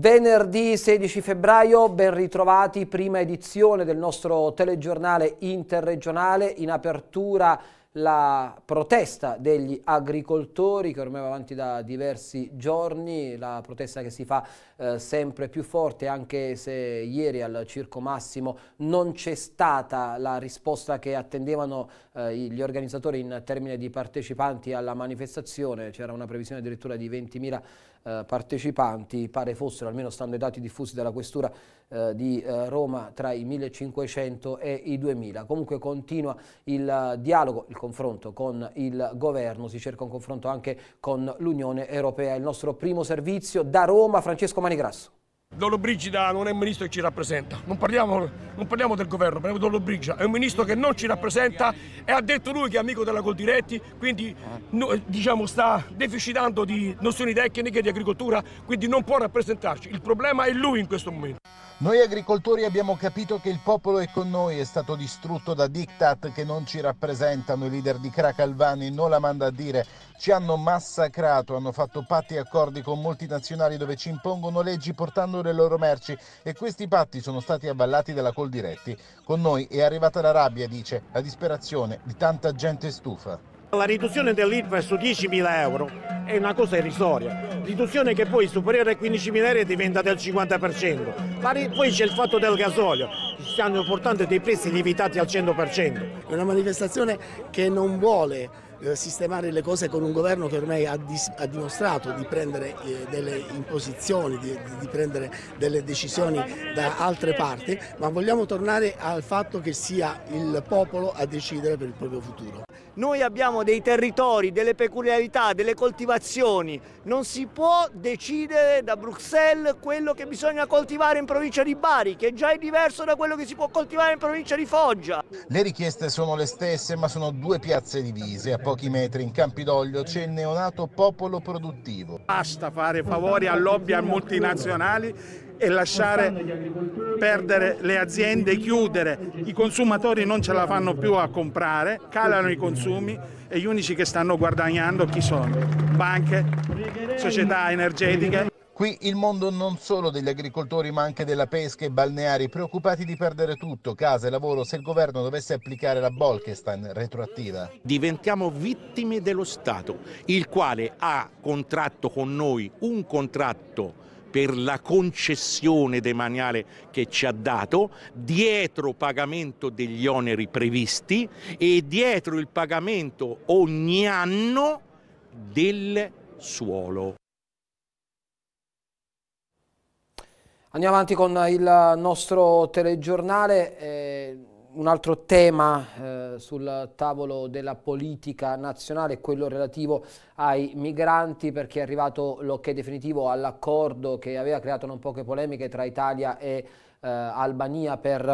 Venerdì 16 febbraio, ben ritrovati, prima edizione del nostro telegiornale interregionale, in apertura la protesta degli agricoltori che ormai va avanti da diversi giorni, la protesta che si fa eh, sempre più forte anche se ieri al Circo Massimo non c'è stata la risposta che attendevano eh, gli organizzatori in termini di partecipanti alla manifestazione, c'era una previsione addirittura di 20.000 eh, partecipanti, pare fossero, almeno stando ai dati diffusi dalla Questura eh, di eh, Roma, tra i 1500 e i 2000. Comunque continua il eh, dialogo, il confronto con il governo, si cerca un confronto anche con l'Unione Europea. Il nostro primo servizio da Roma, Francesco Manigrasso. Brigida non è un ministro che ci rappresenta, non parliamo, non parliamo del governo, parliamo di Brigida, è un ministro che non ci rappresenta e ha detto lui che è amico della Coldiretti, quindi no, diciamo, sta deficitando di nozioni tecniche di agricoltura, quindi non può rappresentarci. Il problema è lui in questo momento. Noi agricoltori abbiamo capito che il popolo è con noi, è stato distrutto da diktat che non ci rappresentano, i leader di Cracalvani non la manda a dire, ci hanno massacrato, hanno fatto patti e accordi con multinazionali dove ci impongono leggi portando le loro merci e questi patti sono stati avvallati dalla Coldiretti. Con noi è arrivata la rabbia, dice, la disperazione di tanta gente stufa. La riduzione dell'IRPES su 10.000 euro è una cosa irrisoria, riduzione che poi superiore ai 15.000 euro diventa del 50%. Poi c'è il fatto del gasolio, stanno portando dei prezzi lievitati al 100%. È una manifestazione che non vuole eh, sistemare le cose con un governo che ormai ha, dis, ha dimostrato di prendere eh, delle imposizioni, di, di, prendere delle decisioni da altre parti, ma vogliamo tornare al fatto che sia il popolo a decidere per il proprio futuro. Noi abbiamo dei territori, delle peculiarità, delle coltivazioni, non si può decidere da Bruxelles quello che bisogna coltivare in provincia di Bari, che già è diverso da quello che si può coltivare in provincia di Foggia. Le richieste sono le stesse, ma sono due piazze divise. A pochi metri in Campidoglio c'è il neonato popolo produttivo. Basta fare favori a lobby a multinazionali e lasciare perdere le aziende, chiudere. I consumatori non ce la fanno più a comprare, calano i consumi e gli unici che stanno guadagnando chi sono? Banche, società energetiche. Qui il mondo non solo degli agricoltori ma anche della pesca e balneari, preoccupati di perdere tutto, casa e lavoro, se il governo dovesse applicare la Bolkestein retroattiva. Diventiamo vittime dello Stato, il quale ha contratto con noi un contratto per la concessione demaniale che ci ha dato, dietro pagamento degli oneri previsti e dietro il pagamento ogni anno del suolo. Andiamo avanti con il nostro telegiornale. Eh, un altro tema eh, sul tavolo della politica nazionale è quello relativo ai migranti perché è arrivato l'ok definitivo all'accordo che aveva creato non poche polemiche tra Italia e eh, Albania per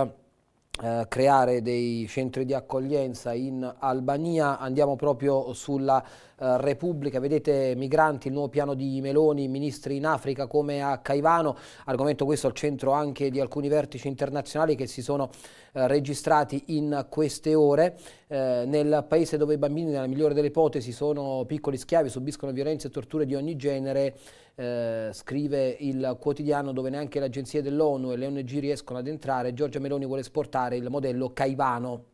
eh, creare dei centri di accoglienza in Albania, andiamo proprio sulla eh, Repubblica, vedete migranti, il nuovo piano di Meloni, ministri in Africa come a Caivano, argomento questo al centro anche di alcuni vertici internazionali che si sono eh, registrati in queste ore, eh, nel paese dove i bambini nella migliore delle ipotesi sono piccoli schiavi, subiscono violenze e torture di ogni genere, eh, scrive il quotidiano dove neanche le agenzie dell'ONU e le ONG riescono ad entrare, Giorgia Meloni vuole esportare il modello Caivano.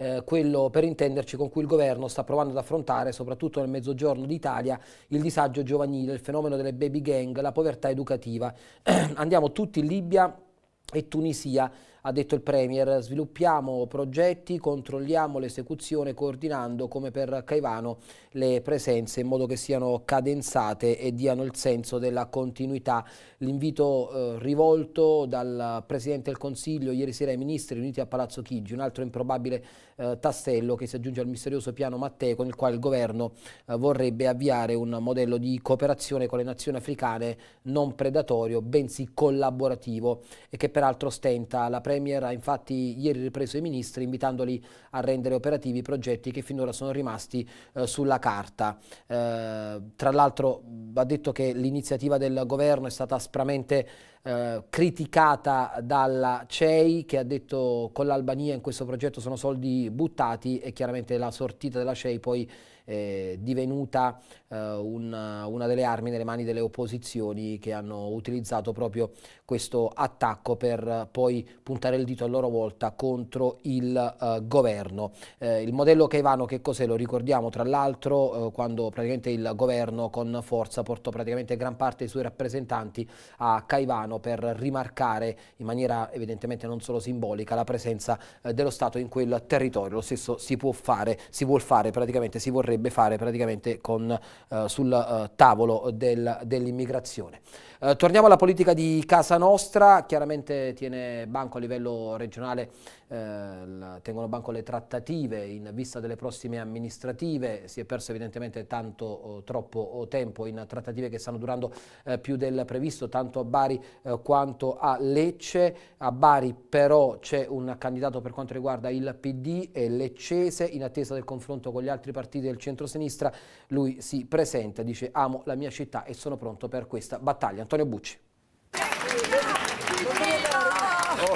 Eh, quello per intenderci con cui il governo sta provando ad affrontare, soprattutto nel mezzogiorno d'Italia, il disagio giovanile, il fenomeno delle baby gang, la povertà educativa. Andiamo tutti in Libia e Tunisia ha detto il Premier, sviluppiamo progetti, controlliamo l'esecuzione coordinando come per Caivano le presenze in modo che siano cadenzate e diano il senso della continuità. L'invito eh, rivolto dal Presidente del Consiglio ieri sera ai ministri riuniti a Palazzo Chigi, un altro improbabile eh, tassello che si aggiunge al misterioso piano Mattei con il quale il governo eh, vorrebbe avviare un modello di cooperazione con le nazioni africane non predatorio bensì collaborativo e che peraltro stenta la presenza Premier ha infatti ieri ripreso i ministri invitandoli a rendere operativi i progetti che finora sono rimasti eh, sulla carta. Eh, tra l'altro va detto che l'iniziativa del governo è stata aspramente eh, criticata dalla CEI che ha detto con l'Albania in questo progetto sono soldi buttati e chiaramente la sortita della CEI poi è eh, divenuta eh, una, una delle armi nelle mani delle opposizioni che hanno utilizzato proprio questo attacco per eh, poi puntare il dito a loro volta contro il eh, governo. Eh, il modello Caivano che cos'è? Lo ricordiamo tra l'altro eh, quando praticamente il governo con forza portò praticamente gran parte dei suoi rappresentanti a Caivano per rimarcare in maniera evidentemente non solo simbolica la presenza eh, dello Stato in quel territorio. Lo stesso si può fare, si vuol fare praticamente, si vorrebbe fare praticamente con, eh, sul tavolo del, dell'immigrazione. Eh, torniamo alla politica di Casa Nostra, chiaramente tiene banco a livello regionale, eh, tengono banco le trattative in vista delle prossime amministrative, si è perso evidentemente tanto, oh, troppo oh, tempo in trattative che stanno durando eh, più del previsto, tanto a Bari eh, quanto a Lecce, a Bari però c'è un candidato per quanto riguarda il PD e Leccese in attesa del confronto con gli altri partiti del centro-sinistra, lui si presenta, dice amo la mia città e sono pronto per questa battaglia. Antonio Bucci. Oh.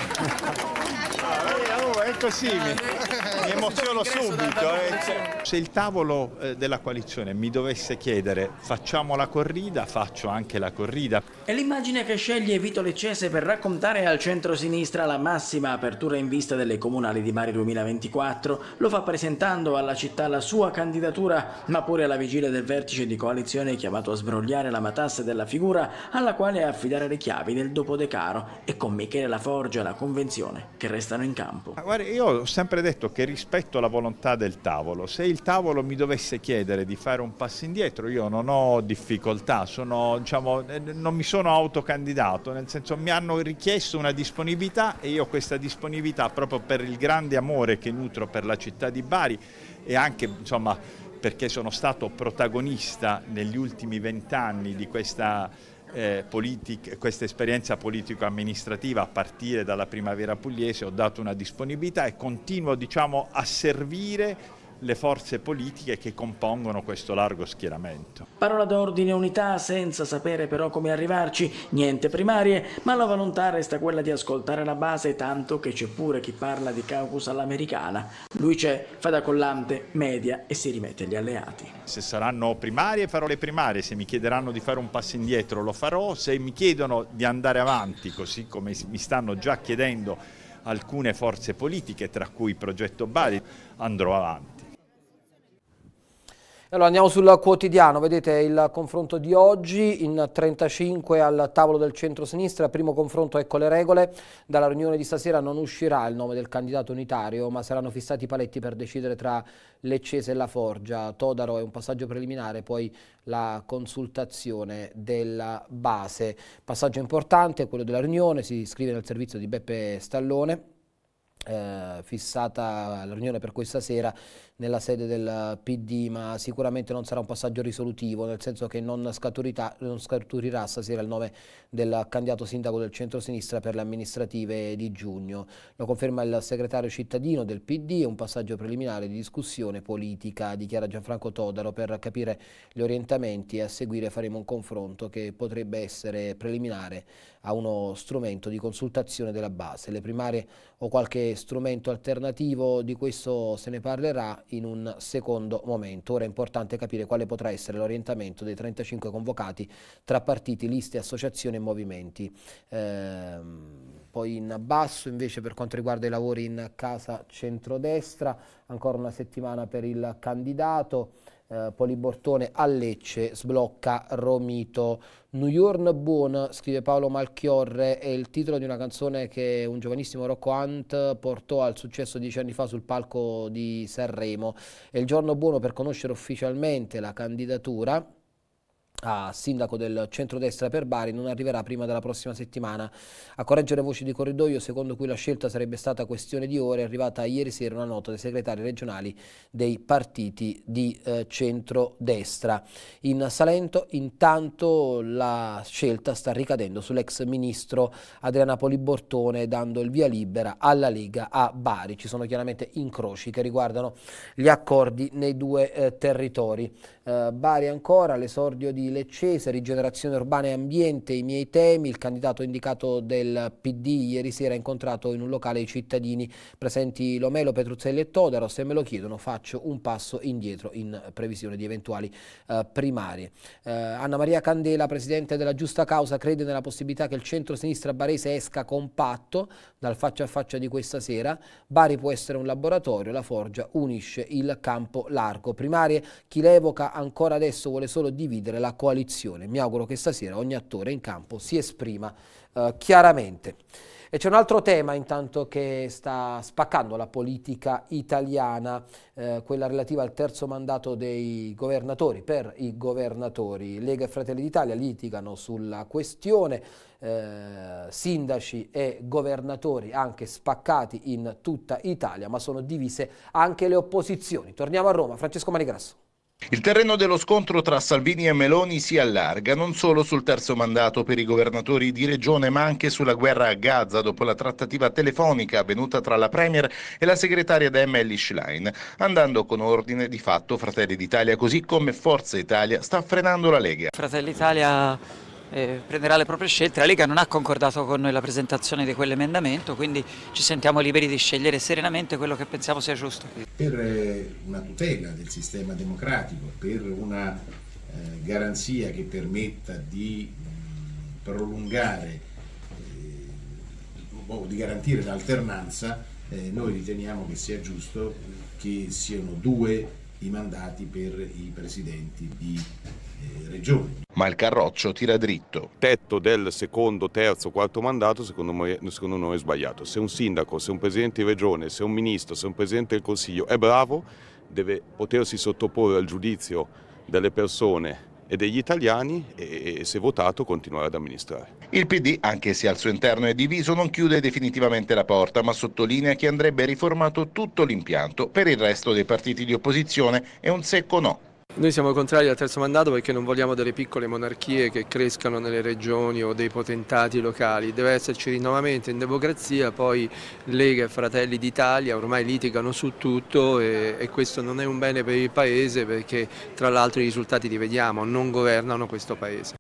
Ah, oh, è così. Ah, mi emoziono subito. Eh. Se il tavolo eh, della coalizione mi dovesse chiedere facciamo la corrida, faccio anche la corrida. È l'immagine che sceglie Vito Leccese per raccontare al centro-sinistra la massima apertura in vista delle comunali di Mari 2024. Lo fa presentando alla città la sua candidatura, ma pure alla vigilia del vertice di coalizione chiamato a sbrogliare la matassa della figura alla quale affidare le chiavi del Dopodecaro e con Michele La Laforgia la convenzione che restano in campo. Guarda, io ho sempre detto che rispetto alla volontà del tavolo. Se il tavolo mi dovesse chiedere di fare un passo indietro, io non ho difficoltà, sono, diciamo, eh, non mi sono autocandidato, nel senso mi hanno richiesto una disponibilità e io questa disponibilità, proprio per il grande amore che nutro per la città di Bari e anche insomma, perché sono stato protagonista negli ultimi vent'anni di questa eh, politica, questa esperienza politico-amministrativa a partire dalla primavera pugliese ho dato una disponibilità e continuo diciamo, a servire le forze politiche che compongono questo largo schieramento. Parola d'ordine e unità senza sapere però come arrivarci, niente primarie, ma la volontà resta quella di ascoltare la base tanto che c'è pure chi parla di caucus all'americana. Lui c'è, fa da collante, media e si rimette agli alleati. Se saranno primarie farò le primarie, se mi chiederanno di fare un passo indietro lo farò, se mi chiedono di andare avanti così come mi stanno già chiedendo alcune forze politiche, tra cui il Progetto Bari, andrò avanti. Allora andiamo sul quotidiano, vedete il confronto di oggi in 35 al tavolo del centro-sinistra, primo confronto ecco le regole, dalla riunione di stasera non uscirà il nome del candidato unitario ma saranno fissati i paletti per decidere tra l'Eccese e la Forgia, Todaro è un passaggio preliminare, poi la consultazione della base. Passaggio importante è quello della riunione, si iscrive nel servizio di Beppe Stallone eh, fissata la riunione per questa sera nella sede del PD, ma sicuramente non sarà un passaggio risolutivo, nel senso che non, non scaturirà stasera il nome del candidato sindaco del centro-sinistra per le amministrative di giugno. Lo conferma il segretario cittadino del PD, è un passaggio preliminare di discussione politica, dichiara Gianfranco Todaro, per capire gli orientamenti e a seguire faremo un confronto che potrebbe essere preliminare a uno strumento di consultazione della base. Le primarie o qualche strumento alternativo di questo se ne parlerà in un secondo momento. Ora è importante capire quale potrà essere l'orientamento dei 35 convocati tra partiti, liste, associazioni e movimenti. Ehm, poi in basso invece per quanto riguarda i lavori in casa centrodestra, ancora una settimana per il candidato. Eh, Polibortone a Lecce sblocca Romito. New York Boon, scrive Paolo Malchiorre, è il titolo di una canzone che un giovanissimo Rocco Hunt portò al successo dieci anni fa sul palco di Sanremo. È il giorno buono per conoscere ufficialmente la candidatura a sindaco del centrodestra per Bari non arriverà prima della prossima settimana. A correggere voci di corridoio, secondo cui la scelta sarebbe stata questione di ore, è arrivata ieri sera una nota dei segretari regionali dei partiti di eh, centrodestra. In Salento intanto la scelta sta ricadendo sull'ex ministro Adriana Polibortone dando il via libera alla Lega a Bari. Ci sono chiaramente incroci che riguardano gli accordi nei due eh, territori. Eh, Bari ancora, l'esordio di Leccese, rigenerazione urbana e ambiente, i miei temi, il candidato indicato del PD ieri sera ha incontrato in un locale i cittadini presenti Lomelo, Petruzzelli e Todaro, se me lo chiedono faccio un passo indietro in previsione di eventuali eh, primarie. Eh, Anna Maria Candela, Presidente della Giusta Causa, crede nella possibilità che il centro-sinistra barese esca compatto dal faccia a faccia di questa sera, Bari può essere un laboratorio, la Forgia unisce il campo largo. Primarie, chi le evoca ancora adesso vuole solo dividere la coalizione. Mi auguro che stasera ogni attore in campo si esprima eh, chiaramente. E c'è un altro tema intanto che sta spaccando la politica italiana, eh, quella relativa al terzo mandato dei governatori, per i governatori. Lega e Fratelli d'Italia litigano sulla questione, eh, sindaci e governatori anche spaccati in tutta Italia, ma sono divise anche le opposizioni. Torniamo a Roma, Francesco Manigrasso. Il terreno dello scontro tra Salvini e Meloni si allarga non solo sul terzo mandato per i governatori di regione, ma anche sulla guerra a Gaza dopo la trattativa telefonica avvenuta tra la Premier e la segretaria DM Ellie Schlein, andando con ordine di fatto Fratelli d'Italia, così come Forza Italia sta frenando la Lega. Fratelli d'Italia eh, prenderà le proprie scelte, la Lega non ha concordato con noi la presentazione di quell'emendamento, quindi ci sentiamo liberi di scegliere serenamente quello che pensiamo sia giusto. Per eh, una tutela del sistema democratico, per una eh, garanzia che permetta di mh, mm, prolungare eh, o di garantire l'alternanza, eh, noi riteniamo che sia giusto che siano due i mandati per i presidenti di eh, regioni. Ma il Carroccio tira dritto. Tetto del secondo, terzo, quarto mandato secondo, me, secondo noi è sbagliato. Se un sindaco, se un presidente di regione, se un ministro, se un presidente del Consiglio è bravo, deve potersi sottoporre al giudizio delle persone e degli italiani e, e, se votato continuare ad amministrare. Il PD, anche se al suo interno è diviso, non chiude definitivamente la porta, ma sottolinea che andrebbe riformato tutto l'impianto. Per il resto dei partiti di opposizione è un secco no. Noi siamo contrari al terzo mandato perché non vogliamo delle piccole monarchie che crescano nelle regioni o dei potentati locali, deve esserci rinnovamento in democrazia, poi Lega e Fratelli d'Italia ormai litigano su tutto e, e, questo non è un bene per il Paese perché tra l'altro i risultati li vediamo, non governano questo Paese.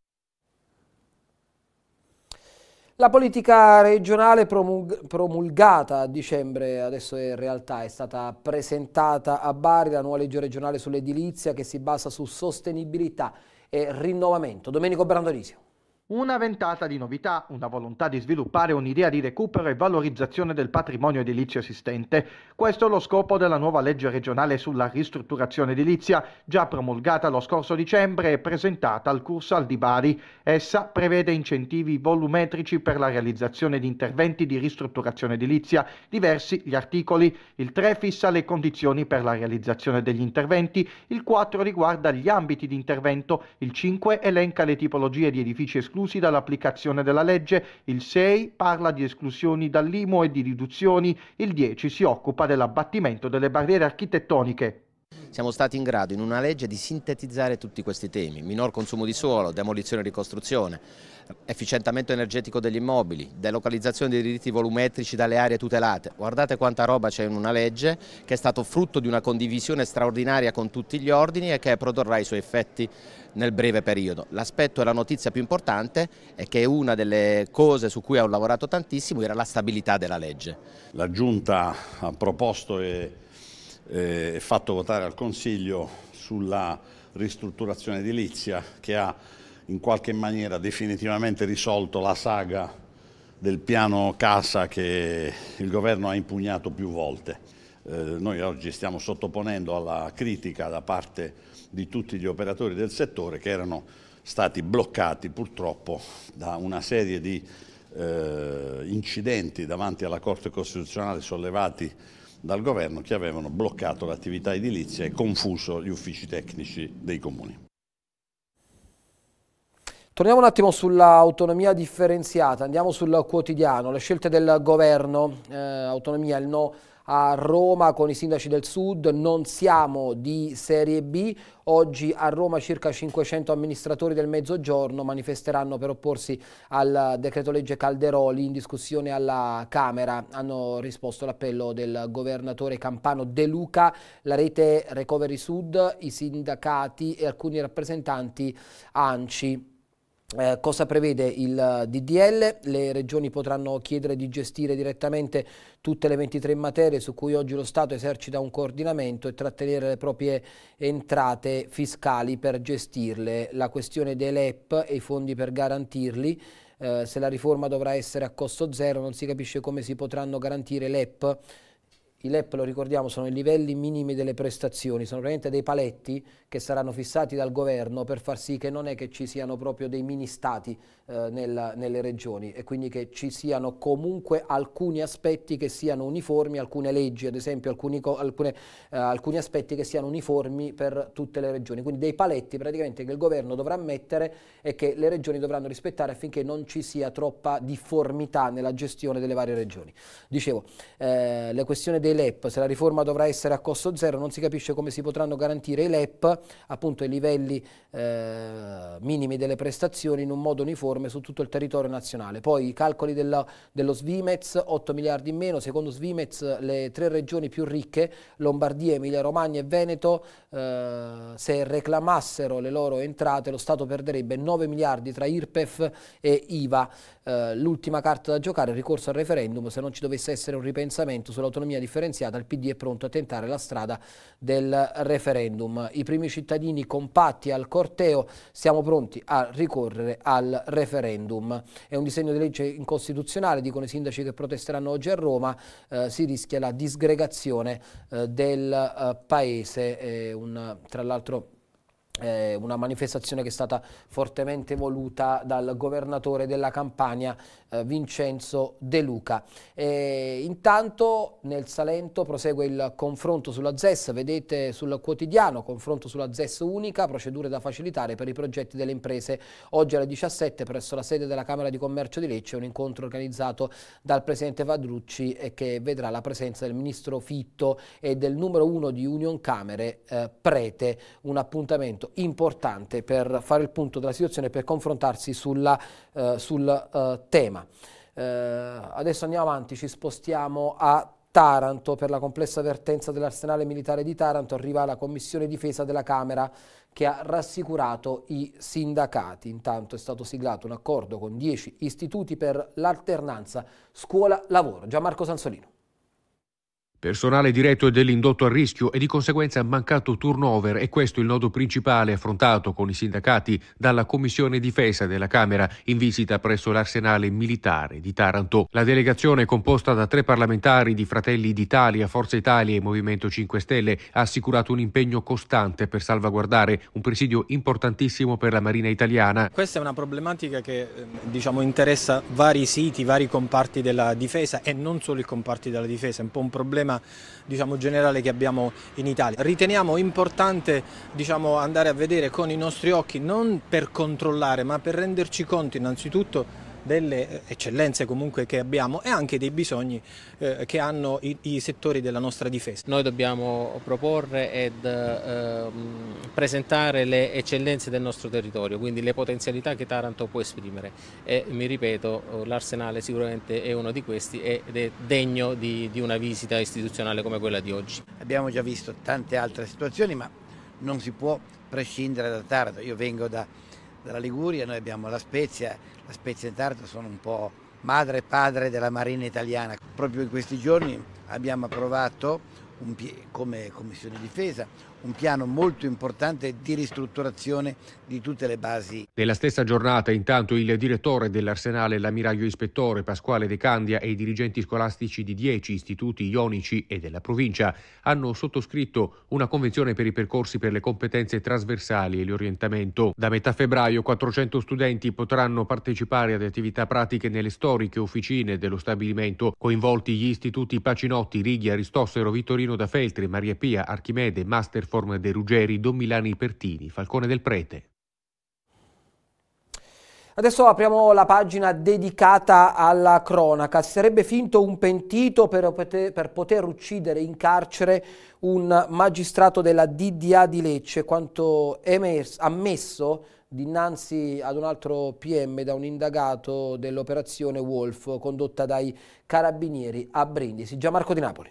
La politica regionale promulgata a dicembre, adesso è realtà, è stata presentata a Bari la nuova legge regionale sull'edilizia che si basa su sostenibilità e rinnovamento. Domenico Brandonisio. Una ventata di novità, una volontà di sviluppare un'idea di recupero e valorizzazione del patrimonio edilizio esistente. Questo è lo scopo della nuova legge regionale sulla ristrutturazione edilizia, già promulgata lo scorso dicembre e presentata al Cursal di Bari. Essa prevede incentivi volumetrici per la realizzazione di interventi di ristrutturazione edilizia, diversi gli articoli. Il 3 fissa le condizioni per la realizzazione degli interventi, il 4 riguarda gli ambiti di intervento, il 5 elenca le tipologie di edifici esclusi esclusi dall'applicazione della legge, il 6 parla di esclusioni dall'IMO e di riduzioni, il 10 si occupa dell'abbattimento delle barriere architettoniche. Siamo stati in grado in una legge di sintetizzare tutti questi temi, minor consumo di suolo, demolizione e ricostruzione, efficientamento energetico degli immobili, delocalizzazione dei diritti volumetrici dalle aree tutelate. Guardate quanta roba c'è in una legge che è stato frutto di una condivisione straordinaria con tutti gli ordini e che produrrà i suoi effetti nel breve periodo. L'aspetto e la notizia più importante è che una delle cose su cui ho lavorato tantissimo era la stabilità della legge. La Giunta ha proposto e eh, fatto votare al Consiglio sulla ristrutturazione edilizia che ha in qualche maniera definitivamente risolto la saga del piano casa che il governo ha impugnato più volte. Eh, noi oggi stiamo sottoponendo alla critica da parte di tutti gli operatori del settore che erano stati bloccati purtroppo da una serie di eh, incidenti davanti alla Corte Costituzionale sollevati dal governo che avevano bloccato l'attività edilizia e confuso gli uffici tecnici dei comuni. Torniamo un attimo sull'autonomia differenziata, andiamo sul quotidiano, le scelte del governo, eh, autonomia, il no a Roma con i sindaci del sud, non siamo di serie B, oggi a Roma circa 500 amministratori del mezzogiorno manifesteranno per opporsi al decreto legge Calderoli in discussione alla Camera, hanno risposto all'appello del governatore campano De Luca, la rete Recovery Sud, i sindacati e alcuni rappresentanti ANCI. Eh, cosa prevede il DDL? Le regioni potranno chiedere di gestire direttamente tutte le 23 materie su cui oggi lo Stato esercita un coordinamento e trattenere le proprie entrate fiscali per gestirle. La questione dei LEP e i fondi per garantirli eh, se la riforma dovrà essere a costo zero non si capisce come si potranno garantire l'EP i LEP, lo ricordiamo, sono i livelli minimi delle prestazioni, sono veramente dei paletti che saranno fissati dal governo per far sì che non è che ci siano proprio dei mini stati eh, nella, nelle regioni e quindi che ci siano comunque alcuni aspetti che siano uniformi, alcune leggi, ad esempio alcuni, alcune, eh, alcuni aspetti che siano uniformi per tutte le regioni. Quindi dei paletti praticamente che il governo dovrà mettere e che le regioni dovranno rispettare affinché non ci sia troppa difformità nella gestione delle varie regioni. Dicevo, eh, la questione dei dei LEP, se la riforma dovrà essere a costo zero non si capisce come si potranno garantire i LEP, appunto i livelli eh, minimi delle prestazioni in un modo uniforme su tutto il territorio nazionale. Poi i calcoli della, dello Svimez, 8 miliardi in meno, secondo Svimez le tre regioni più ricche, Lombardia, Emilia Romagna e Veneto, eh, se reclamassero le loro entrate lo Stato perderebbe 9 miliardi tra IRPEF e IVA. Eh, l'ultima carta da giocare è il ricorso al referendum se non ci dovesse essere un ripensamento sull'autonomia differenziata differenziata, il PD è pronto a tentare la strada del referendum. I primi cittadini compatti al corteo, siamo pronti a ricorrere al referendum. È un disegno di legge incostituzionale, dicono i sindaci che protesteranno oggi a Roma, eh, si rischia la disgregazione eh, del eh, paese, eh, un, tra l'altro una manifestazione che è stata fortemente voluta dal governatore della Campania eh, Vincenzo De Luca. E intanto nel Salento prosegue il confronto sulla ZES, vedete sul quotidiano, confronto sulla ZES unica, procedure da facilitare per i progetti delle imprese. Oggi alle 17 presso la sede della Camera di Commercio di Lecce un incontro organizzato dal Presidente Vadrucci che vedrà la presenza del Ministro Fitto e del numero uno di Union Camere eh, Prete, un appuntamento importante per fare il punto della situazione e per confrontarsi sulla, eh, sul eh, tema. Eh, adesso andiamo avanti, ci spostiamo a Taranto per la complessa vertenza dell'arsenale militare di Taranto arriva la commissione difesa della Camera che ha rassicurato i sindacati. Intanto è stato siglato un accordo con 10 istituti per l'alternanza scuola-lavoro. Gianmarco Sansolino. Personale diretto e dell'indotto a rischio e di conseguenza mancato turnover e questo il nodo principale affrontato con i sindacati dalla Commissione Difesa della Camera in visita presso l'arsenale militare di Taranto. La delegazione composta da tre parlamentari di Fratelli d'Italia, Forza Italia e Movimento 5 Stelle ha assicurato un impegno costante per salvaguardare un presidio importantissimo per la Marina italiana. Questa è una problematica che eh, diciamo, interessa vari siti, vari comparti della difesa e non solo i comparti della difesa, è un po' un problema problema diciamo, generale che abbiamo in Italia. Riteniamo importante diciamo, andare a vedere con i nostri occhi, non per controllare, ma per renderci conto innanzitutto delle eh, eccellenze comunque che abbiamo e anche dei bisogni eh, che hanno i, i, settori della nostra difesa. Noi dobbiamo proporre ed eh, presentare le eccellenze del nostro territorio, quindi le potenzialità che Taranto può esprimere e mi ripeto l'arsenale sicuramente è uno di questi ed è degno di, di una visita istituzionale come quella di oggi. Abbiamo già visto tante altre situazioni ma non si può prescindere da Taranto, io vengo da dalla Liguria, noi abbiamo la Spezia, la Spezia e Tartu sono un po' madre e padre della marina italiana. Proprio in questi giorni abbiamo approvato, un, come Commissione Difesa, un piano molto importante di ristrutturazione di tutte le basi. Nella stessa giornata intanto il direttore dell'Arsenale, l'ammiraglio ispettore Pasquale De Candia e i dirigenti scolastici di 10 istituti ionici e della provincia hanno sottoscritto una convenzione per i percorsi per le competenze trasversali e l'orientamento. Da metà febbraio 400 studenti potranno partecipare ad attività pratiche nelle storiche officine dello stabilimento, coinvolti gli istituti Pacinotti, Righi, Aristossero, Vittorino da Feltri, Maria Pia, Archimede, Master Forme De Ruggeri, Don Milani Pertini, Falcone del Prete. Adesso apriamo la pagina dedicata alla cronaca. Si sarebbe finto un pentito per poter, per poter, uccidere in carcere un magistrato della DDA di Lecce, quanto è ammesso dinanzi ad un altro PM da un indagato dell'operazione Wolf condotta dai carabinieri a Brindisi. Gianmarco di Napoli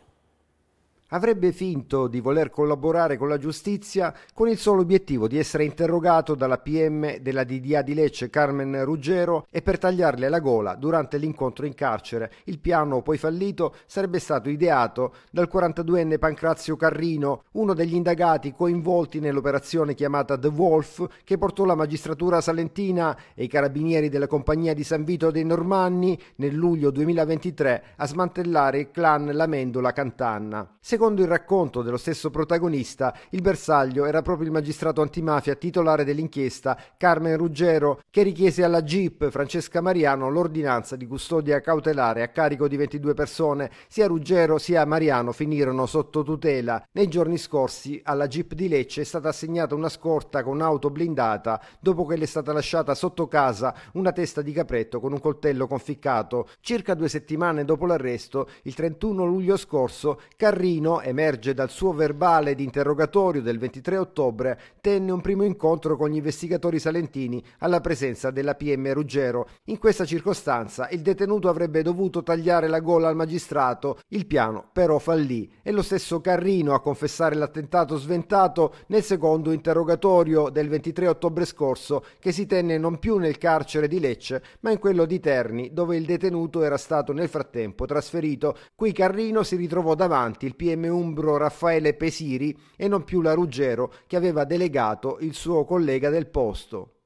avrebbe finto di voler collaborare con la giustizia con il solo obiettivo di essere interrogato dalla PM della DDA di Lecce Carmen Ruggero e per tagliarle la gola durante l'incontro in carcere. Il piano poi fallito sarebbe stato ideato dal 42enne Pancrazio Carrino, uno degli indagati coinvolti nell'operazione chiamata The Wolf che portò la magistratura salentina e i carabinieri della compagnia di San Vito dei Normanni nel luglio 2023 a smantellare il clan Lamendola Cantanna. Secondo Secondo il racconto dello stesso protagonista, il bersaglio era proprio il magistrato antimafia titolare dell'inchiesta Carmen Ruggero, che richiese alla GIP Francesca Mariano l'ordinanza di custodia cautelare a carico di 22 persone. Sia Ruggero sia Mariano finirono sotto tutela. Nei giorni scorsi alla GIP di Lecce è stata assegnata una scorta con auto blindata dopo che le è stata lasciata sotto casa una testa di capretto con un coltello conficcato. Circa due settimane dopo l'arresto, il 31 luglio scorso, Carrino Torino, emerge dal suo verbale di interrogatorio del 23 ottobre, tenne un primo incontro con gli investigatori salentini alla presenza della PM Ruggero. In questa circostanza il detenuto avrebbe dovuto tagliare la gola al magistrato, il piano però fallì. È lo stesso Carrino a confessare l'attentato sventato nel secondo interrogatorio del 23 ottobre scorso che si tenne non più nel carcere di Lecce ma in quello di Terni dove il detenuto era stato nel frattempo trasferito. Qui Carrino si ritrovò davanti il PM PM Umbro Raffaele Pesiri e non più la Ruggero che aveva delegato il suo collega del posto.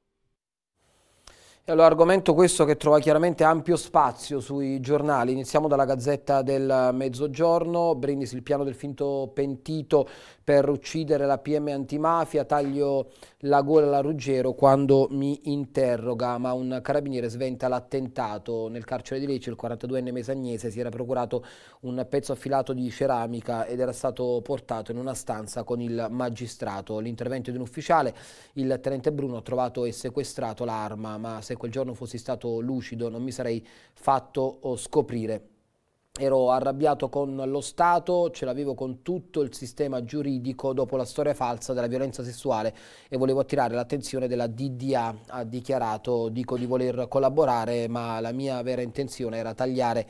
E allora, argomento questo che trova chiaramente ampio spazio sui giornali. Iniziamo dalla Gazzetta del Mezzogiorno, Brindisi il piano del finto pentito per uccidere la PM antimafia, taglio la gola alla Ruggero quando mi interroga, ma un carabiniere sventa l'attentato. Nel carcere di Lecce il 42enne mesagnese si era procurato un pezzo affilato di ceramica ed era stato portato in una stanza con il magistrato. L'intervento di un ufficiale, il tenente Bruno ha trovato e sequestrato l'arma, ma sequestrato quel giorno fossi stato lucido non mi sarei fatto oh, scoprire. Ero arrabbiato con lo Stato, ce l'avevo con tutto il sistema giuridico dopo la storia falsa della violenza sessuale e volevo attirare l'attenzione della DDA. Ha dichiarato, dico di voler collaborare, ma la mia vera intenzione era tagliare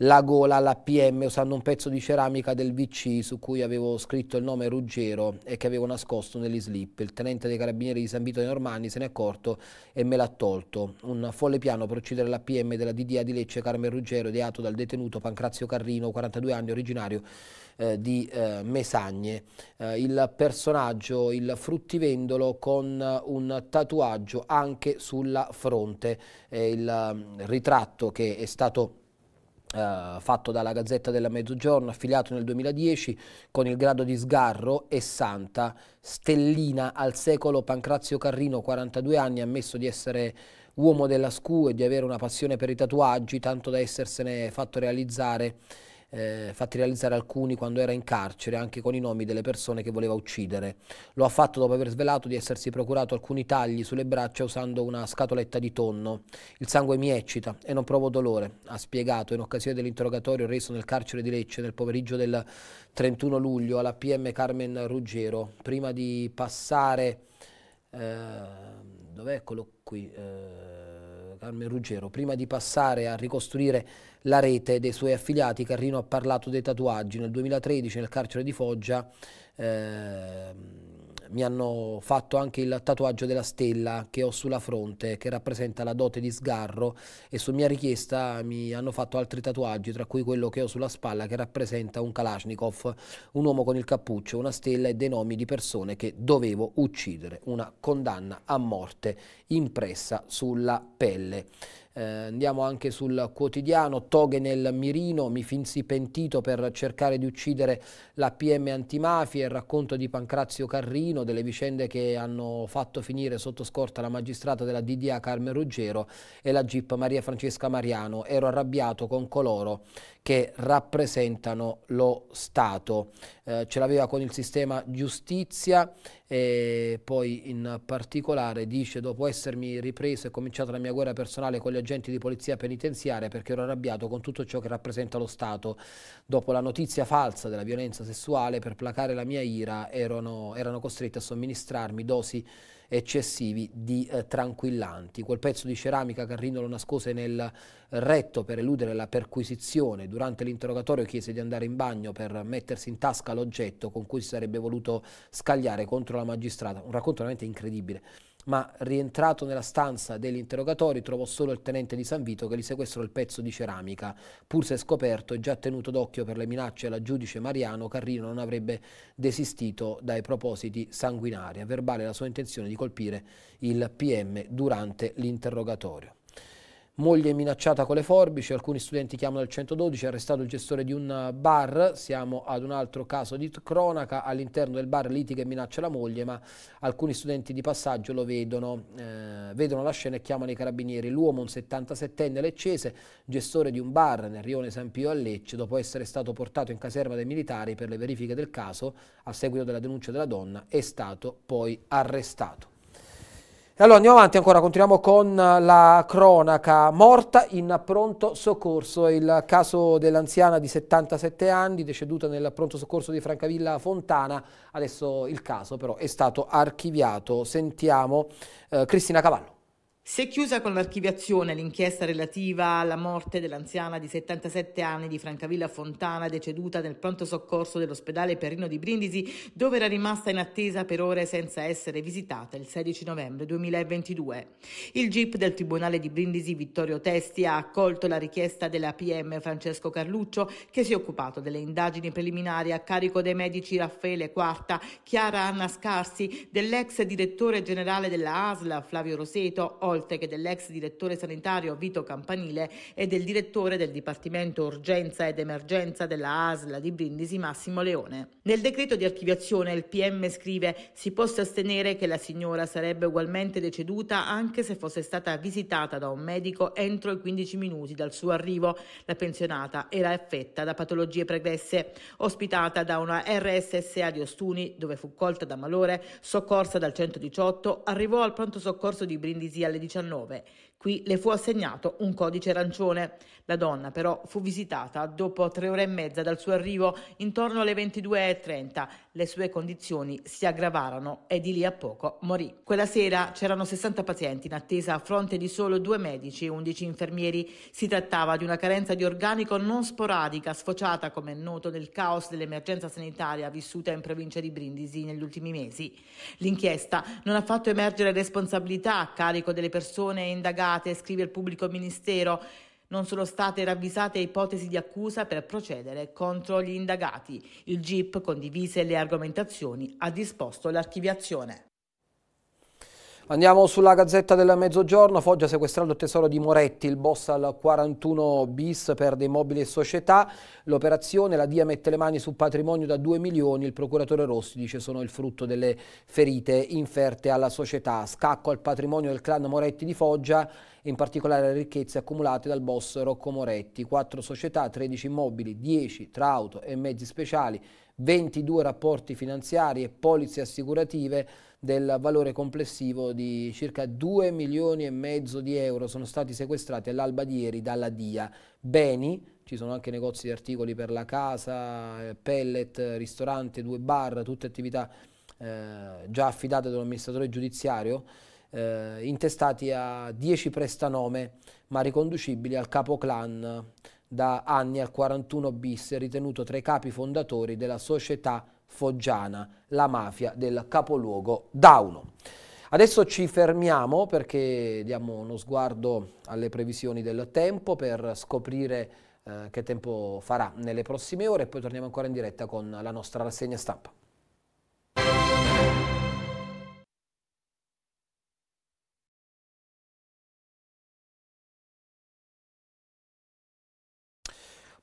la gola all'APM usando un pezzo di ceramica del VC su cui avevo scritto il nome Ruggero e che avevo nascosto negli slip. Il tenente dei carabinieri di San Vito dei Normanni se n'è accorto e me l'ha tolto. Un folle piano per uccidere l'APM della DDA di Lecce Carmen Ruggero, ideato dal detenuto Pancrazio Carrino, 42 anni, originario eh, di eh, Mesagne. Eh, il personaggio, il fruttivendolo con un tatuaggio anche sulla fronte, il mm, ritratto che è stato Uh, fatto dalla Gazzetta della Mezzogiorno, affiliato nel 2010 con il grado di sgarro e santa stellina al secolo Pancrazio Carrino, 42 anni, ha ammesso di essere uomo della SCU e di avere una passione per i tatuaggi, tanto da essersene fatto realizzare eh, fatti realizzare alcuni quando era in carcere, anche con i nomi delle persone che voleva uccidere. Lo ha fatto dopo aver svelato di essersi procurato alcuni tagli sulle braccia usando una scatoletta di tonno. Il sangue mi eccita e non provo dolore, ha spiegato in occasione dell'interrogatorio reso nel carcere di Lecce nel pomeriggio del 31 luglio alla PM Carmen Ruggero, prima di passare... Eh, dov'è? Eccolo qui. Eh, Carmen Ruggero. Prima di passare a ricostruire la rete dei suoi affiliati, Carrino ha parlato dei tatuaggi. Nel 2013 nel carcere di Foggia... Eh, mi hanno fatto anche il tatuaggio della stella che ho sulla fronte, che rappresenta la dote di sgarro e su mia richiesta mi hanno fatto altri tatuaggi, tra cui quello che ho sulla spalla che rappresenta un Kalashnikov, un uomo con il cappuccio, una stella e dei nomi di persone che dovevo uccidere, una condanna a morte impressa sulla pelle. Eh, andiamo anche sul quotidiano, toghe nel mirino, mi finsi pentito per cercare di uccidere la PM antimafia, il racconto di Pancrazio Carrino, delle vicende che hanno fatto finire sotto scorta la magistrata della DDA Carmen Ruggero e la GIP Maria Francesca Mariano. Ero arrabbiato con coloro che rappresentano lo Stato. Eh, ce l'aveva con il sistema giustizia e poi in particolare dice dopo essermi ripreso e cominciata la mia guerra personale con gli agenti di polizia penitenziaria perché ero arrabbiato con tutto ciò che rappresenta lo Stato. Dopo la notizia falsa della violenza sessuale per placare la mia ira erano, erano costretti a somministrarmi dosi eccessivi di eh, tranquillanti. Quel pezzo di ceramica Carrino lo nascose nel retto per eludere la perquisizione. Durante l'interrogatorio chiese di andare in bagno per mettersi in tasca l'oggetto con cui si sarebbe voluto scagliare contro la magistrata. Un racconto veramente incredibile ma rientrato nella stanza degli interrogatori trovò solo il tenente di San Vito che gli sequestrò il pezzo di ceramica, pur se scoperto e già tenuto d'occhio per le minacce alla giudice Mariano, Carrino non avrebbe desistito dai propositi sanguinari, a verbale la sua intenzione di colpire il PM durante l'interrogatorio moglie minacciata con le forbici, alcuni studenti chiamano il 112, arrestato il gestore di un bar, siamo ad un altro caso di cronaca, all'interno del bar litiga e minaccia la moglie, ma alcuni studenti di passaggio lo vedono, eh, vedono la scena e chiamano i carabinieri. L'uomo, un 77enne leccese, gestore di un bar nel rione San Pio a Lecce, dopo essere stato portato in caserma dai militari per le verifiche del caso, a seguito della denuncia della donna, è stato poi arrestato allora andiamo avanti ancora, continuiamo con la cronaca. Morta in pronto soccorso, il caso dell'anziana di 77 anni deceduta nel pronto soccorso di Francavilla Fontana. Adesso il caso però è stato archiviato. Sentiamo eh, Cristina Cavallo. Si è chiusa con l'archiviazione l'inchiesta relativa alla morte dell'anziana di 77 anni di Francavilla Fontana, deceduta nel pronto soccorso dell'ospedale Perrino di Brindisi, dove era rimasta in attesa per ore senza essere visitata il 16 novembre 2022. Il GIP del Tribunale di Brindisi Vittorio Testi ha accolto la richiesta della PM Francesco Carluccio, che si è occupato delle indagini preliminari a carico dei medici Raffaele Quarta, Chiara Anna Scarsi, dell'ex direttore generale della ASLA Flavio Roseto, svolte che dell'ex direttore sanitario Vito Campanile e del direttore del Dipartimento Urgenza ed Emergenza della ASL di Brindisi Massimo Leone. Nel decreto di archiviazione il PM scrive si può sostenere che la signora sarebbe ugualmente deceduta anche se fosse stata visitata da un medico entro i 15 minuti dal suo arrivo. La pensionata era affetta da patologie pregresse, ospitata da una RSSA di Ostuni dove fu colta da malore, soccorsa dal 118, arrivò al pronto soccorso di Brindisi alle 18 2019. Qui le fu assegnato un codice arancione. La donna però fu visitata dopo tre ore e mezza dal suo arrivo intorno alle 22.30 le sue condizioni si aggravarono e di lì a poco morì. Quella sera c'erano 60 pazienti in attesa a fronte di solo due medici e 11 infermieri. Si trattava di una carenza di organico non sporadica, sfociata come è noto nel caos dell'emergenza sanitaria vissuta in provincia di Brindisi negli ultimi mesi. L'inchiesta non ha fatto emergere responsabilità a carico delle persone indagate, scrive il pubblico ministero. Non sono state ravvisate ipotesi di accusa per procedere contro gli indagati. Il GIP, condivise le argomentazioni, ha disposto l'archiviazione. Andiamo sulla Gazzetta del Mezzogiorno, Foggia sequestrato il tesoro di Moretti, il boss al 41 bis per dei mobili e società, l'operazione, la DIA mette le mani su patrimonio da 2 milioni, il procuratore Rossi dice sono il frutto delle ferite inferte alla società, scacco al patrimonio del clan Moretti di Foggia e in particolare alle ricchezze accumulate dal boss Rocco Moretti, 4 società, 13 immobili, 10 tra auto e mezzi speciali, 22 rapporti finanziari e polizze assicurative, del valore complessivo di circa 2 milioni e mezzo di euro sono stati sequestrati all'alba di ieri dalla DIA. Beni, ci sono anche negozi di articoli per la casa, eh, pellet, ristorante, due bar, tutte attività eh, già affidate dall'amministratore giudiziario, eh, intestati a 10 prestanome, ma riconducibili al capo clan da anni al 41 bis, ritenuto tra i capi fondatori della società foggiana, la mafia del capoluogo Dauno. Adesso ci fermiamo perché diamo uno sguardo alle previsioni del tempo per scoprire eh, che tempo farà nelle prossime ore e poi torniamo ancora in diretta con la nostra rassegna stampa.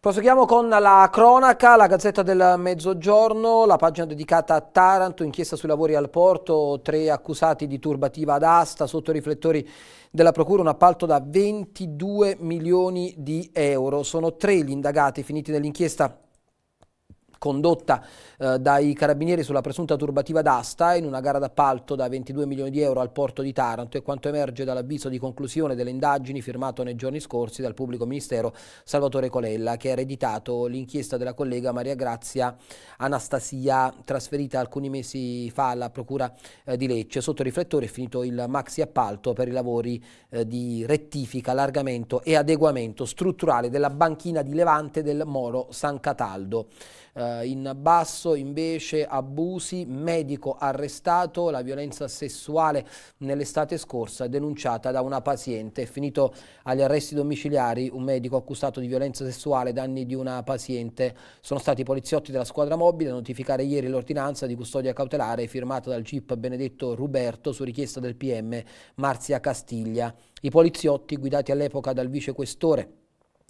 Proseguiamo con la cronaca, la Gazzetta del Mezzogiorno, la pagina dedicata a Taranto, inchiesta sui lavori al porto, tre accusati di turbativa ad asta sotto i riflettori della Procura, un appalto da 22 milioni di euro. Sono tre gli indagati finiti nell'inchiesta condotta eh, dai carabinieri sulla presunta turbativa d'asta in una gara d'appalto da 22 milioni di euro al porto di Taranto e quanto emerge dall'avviso di conclusione delle indagini firmato nei giorni scorsi dal pubblico ministero Salvatore Colella che ha ereditato l'inchiesta della collega Maria Grazia Anastasia trasferita alcuni mesi fa alla procura eh, di Lecce. Sotto riflettore è finito il maxi appalto per i lavori eh, di rettifica, allargamento e adeguamento strutturale della banchina di Levante del Moro San Cataldo. Eh, in basso invece abusi, medico arrestato, la violenza sessuale nell'estate scorsa denunciata da una paziente. È finito agli arresti domiciliari un medico accusato di violenza sessuale danni di una paziente. Sono stati i poliziotti della squadra mobile a notificare ieri l'ordinanza di custodia cautelare firmata dal GIP Benedetto Ruberto su richiesta del PM Marzia Castiglia. I poliziotti, guidati all'epoca dal vicequestore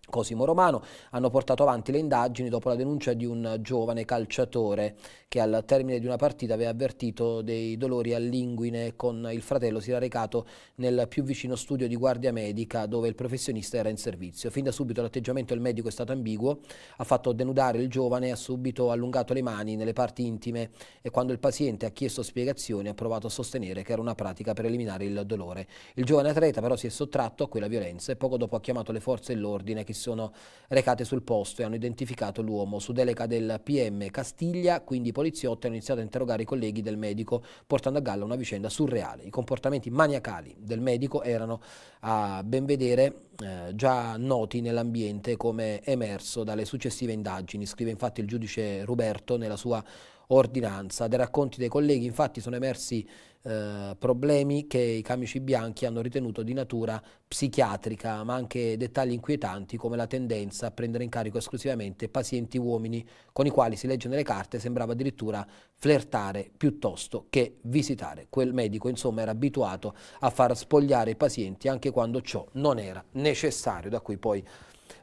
Cosimo Romano hanno portato avanti le indagini dopo la denuncia di un giovane calciatore che al termine di una partita aveva avvertito dei dolori all'inguine con il fratello si era recato nel più vicino studio di guardia medica dove il professionista era in servizio. Fin da subito l'atteggiamento del medico è stato ambiguo, ha fatto denudare il giovane e ha subito allungato le mani nelle parti intime e quando il paziente ha chiesto spiegazioni ha provato a sostenere che era una pratica per eliminare il dolore. Il giovane atleta però si è sottratto a quella violenza e poco dopo ha chiamato le forze dell'ordine che si sono recate sul posto e hanno identificato l'uomo. Su delega del PM Castiglia, quindi i poliziotti hanno iniziato a interrogare i colleghi del medico, portando a galla una vicenda surreale. I comportamenti maniacali del medico erano a ben vedere eh, già noti nell'ambiente come emerso dalle successive indagini. Scrive infatti il giudice Ruberto nella sua ordinanza. Dai racconti dei colleghi infatti sono emersi eh, problemi che i camici bianchi hanno ritenuto di natura psichiatrica, ma anche dettagli inquietanti come la tendenza a prendere in carico esclusivamente pazienti uomini con i quali si legge nelle carte sembrava addirittura flirtare piuttosto che visitare. Quel medico insomma era abituato a far spogliare i pazienti anche quando ciò non era necessario, da cui poi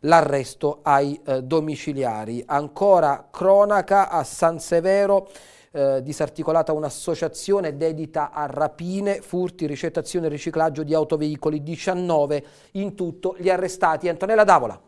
l'arresto ai eh, domiciliari. Ancora cronaca a San Severo. Eh, disarticolata un'associazione dedita a rapine, furti, ricettazione e riciclaggio di autoveicoli 19 in tutto gli arrestati. Antonella Davola.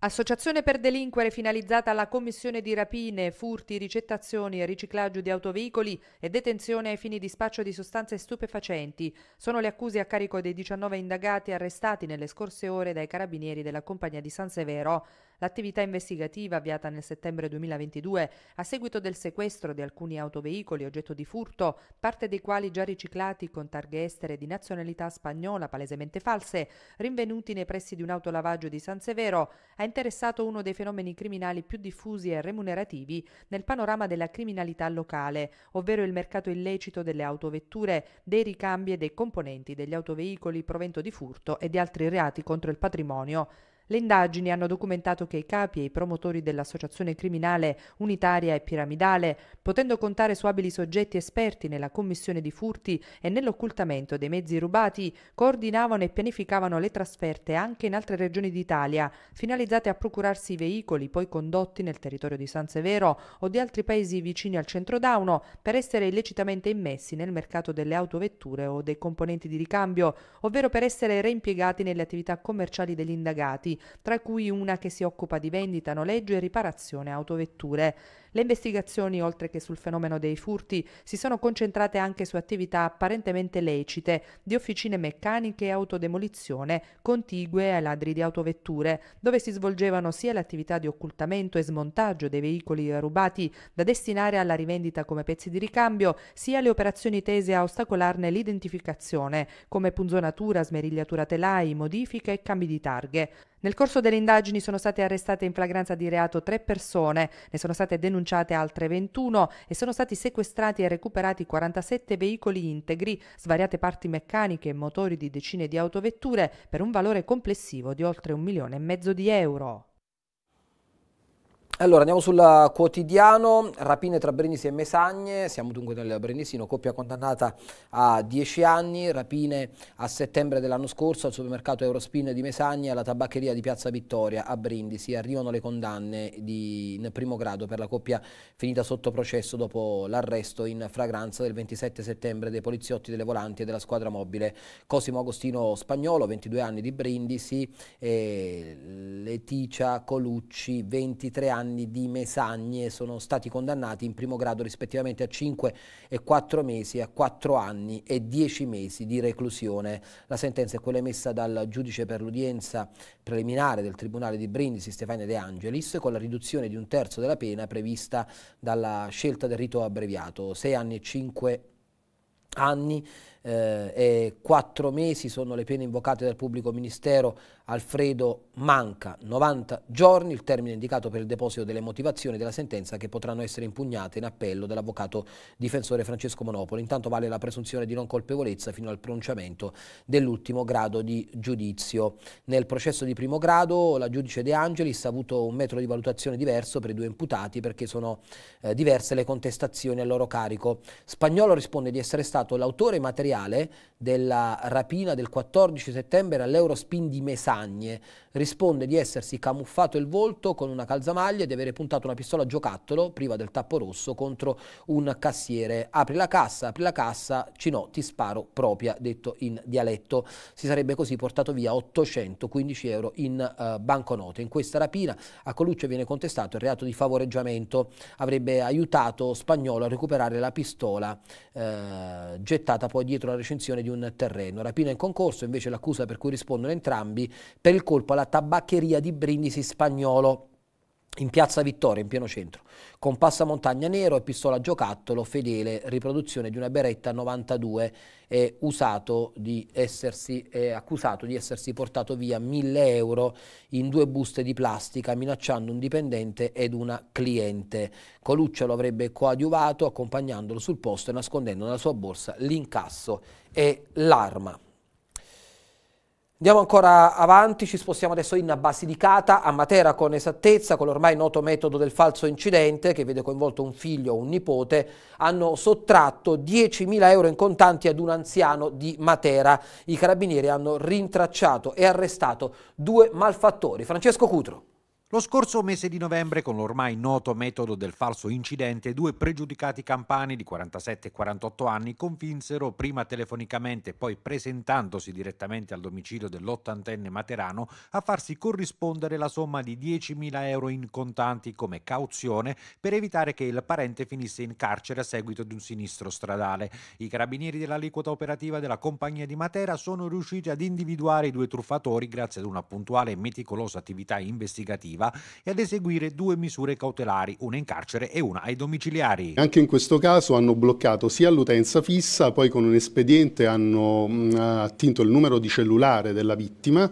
Associazione per delinquere finalizzata alla commissione di rapine, furti, ricettazioni, riciclaggio di autoveicoli e detenzione ai fini di spaccio di sostanze stupefacenti. Sono le accuse a carico dei 19 indagati arrestati nelle scorse ore dai carabinieri della compagnia di San Severo. L'attività investigativa avviata nel settembre 2022 a seguito del sequestro di alcuni autoveicoli oggetto di furto, parte dei quali già riciclati con targhe estere di nazionalità spagnola palesemente false, rinvenuti nei pressi di un autolavaggio di San Severo, ha interessato uno dei fenomeni criminali più diffusi e remunerativi nel panorama della criminalità locale, ovvero il mercato illecito delle autovetture, dei ricambi e dei componenti degli autoveicoli provento di furto e di altri reati contro il patrimonio. Le indagini hanno documentato che i capi e i promotori dell'associazione criminale unitaria e piramidale, potendo contare su abili soggetti esperti nella commissione di furti e nell'occultamento dei mezzi rubati, coordinavano e pianificavano le trasferte anche in altre regioni d'Italia, finalizzate a procurarsi i veicoli poi condotti nel territorio di San Severo o di altri paesi vicini al centro Dauno per essere illecitamente immessi nel mercato delle autovetture o dei componenti di ricambio, ovvero per essere reimpiegati nelle attività commerciali degli indagati tra cui una che si occupa di vendita, noleggio e riparazione autovetture. Le investigazioni, oltre che sul fenomeno dei furti, si sono concentrate anche su attività apparentemente lecite di officine meccaniche e autodemolizione contigue ai ladri di autovetture, dove si svolgevano sia l'attività di occultamento e smontaggio dei veicoli rubati da destinare alla rivendita come pezzi di ricambio, sia le operazioni tese a ostacolarne l'identificazione, come punzonatura, smerigliatura telai, modifiche e cambi di targhe. Nel corso delle indagini sono state arrestate in flagranza di reato tre persone, ne sono state denunciate denunciate altre 21 e sono stati sequestrati e recuperati 47 veicoli integri, svariate parti meccaniche e motori di decine di autovetture per un valore complessivo di oltre un milione e mezzo di euro. Allora andiamo sul quotidiano, rapine tra Brindisi e Mesagne, siamo dunque nel Brindisino, coppia condannata a 10 anni, rapine a settembre dell'anno scorso al supermercato Eurospin di Mesagne e alla tabaccheria di Piazza Vittoria a Brindisi, arrivano le condanne di, in primo grado per la coppia finita sotto processo dopo l'arresto in fragranza del 27 settembre dei poliziotti delle volanti e della squadra mobile Cosimo Agostino Spagnolo, 22 anni di Brindisi, e Leticia Colucci, 23 anni anni di Mesagne sono stati condannati in primo grado rispettivamente a 5 e 4 mesi, a 4 anni e 10 mesi di reclusione. La sentenza è quella emessa dal giudice per l'udienza preliminare del Tribunale di Brindisi, Stefania De Angelis, con la riduzione di un terzo della pena prevista dalla scelta del rito abbreviato, 6 anni e 5 anni eh, e quattro mesi sono le pene invocate dal pubblico ministero Alfredo manca 90 giorni, il termine indicato per il deposito delle motivazioni della sentenza che potranno essere impugnate in appello dell'avvocato difensore Francesco Monopoli. Intanto vale la presunzione di non colpevolezza fino al pronunciamento dell'ultimo grado di giudizio. Nel processo di primo grado la giudice De Angelis ha avuto un metodo di valutazione diverso per i due imputati perché sono eh, diverse le contestazioni a loro carico. Spagnolo risponde di essere stato l'autore materiale della rapina del 14 settembre all'Eurospin di Mesano montagne. Risponde di essersi camuffato il volto con una calzamaglia e di avere puntato una pistola a giocattolo priva del tappo rosso contro un cassiere. Apri la cassa, apri la cassa, Cinò ti sparo propria, detto in dialetto. Si sarebbe così portato via 815 euro in uh, banconote. In questa rapina a Coluccio viene contestato il reato di favoreggiamento. Avrebbe aiutato Spagnolo a recuperare la pistola eh, gettata poi dietro la recinzione di un terreno. Rapina in concorso invece l'accusa per cui rispondono entrambi per il colpo alla tabaccheria di Brindisi Spagnolo in piazza Vittoria, in pieno centro, con passamontagna nero e pistola giocattolo fedele, riproduzione di una beretta 92, eh, di essersi, eh, accusato di essersi portato via 1000 euro in due buste di plastica, minacciando un dipendente ed una cliente. Coluccia lo avrebbe coadiuvato accompagnandolo sul posto e nascondendo nella sua borsa l'incasso e l'arma. Andiamo ancora avanti, ci spostiamo adesso in Basilicata, a Matera con esattezza, con l'ormai noto metodo del falso incidente che vede coinvolto un figlio o un nipote, hanno sottratto 10.000 euro in contanti ad un anziano di Matera. I carabinieri hanno rintracciato e arrestato due malfattori. Francesco Cutro. Lo scorso mese di novembre, con l'ormai noto metodo del falso incidente, due pregiudicati campani di 47 e 48 anni convinsero, prima telefonicamente e poi presentandosi direttamente al domicilio dell'ottantenne materano, a farsi corrispondere la somma di 10.000 euro in contanti come cauzione per evitare che il parente finisse in carcere a seguito di un sinistro stradale. I carabinieri dell'aliquota operativa della compagnia di Matera sono riusciti ad individuare i due truffatori grazie ad una puntuale e meticolosa attività investigativa amministrativa e ad eseguire due misure cautelari, una in carcere e una ai domiciliari. Anche in questo caso hanno bloccato sia l'utenza fissa, poi con un espediente hanno mm, attinto il numero di cellulare della vittima,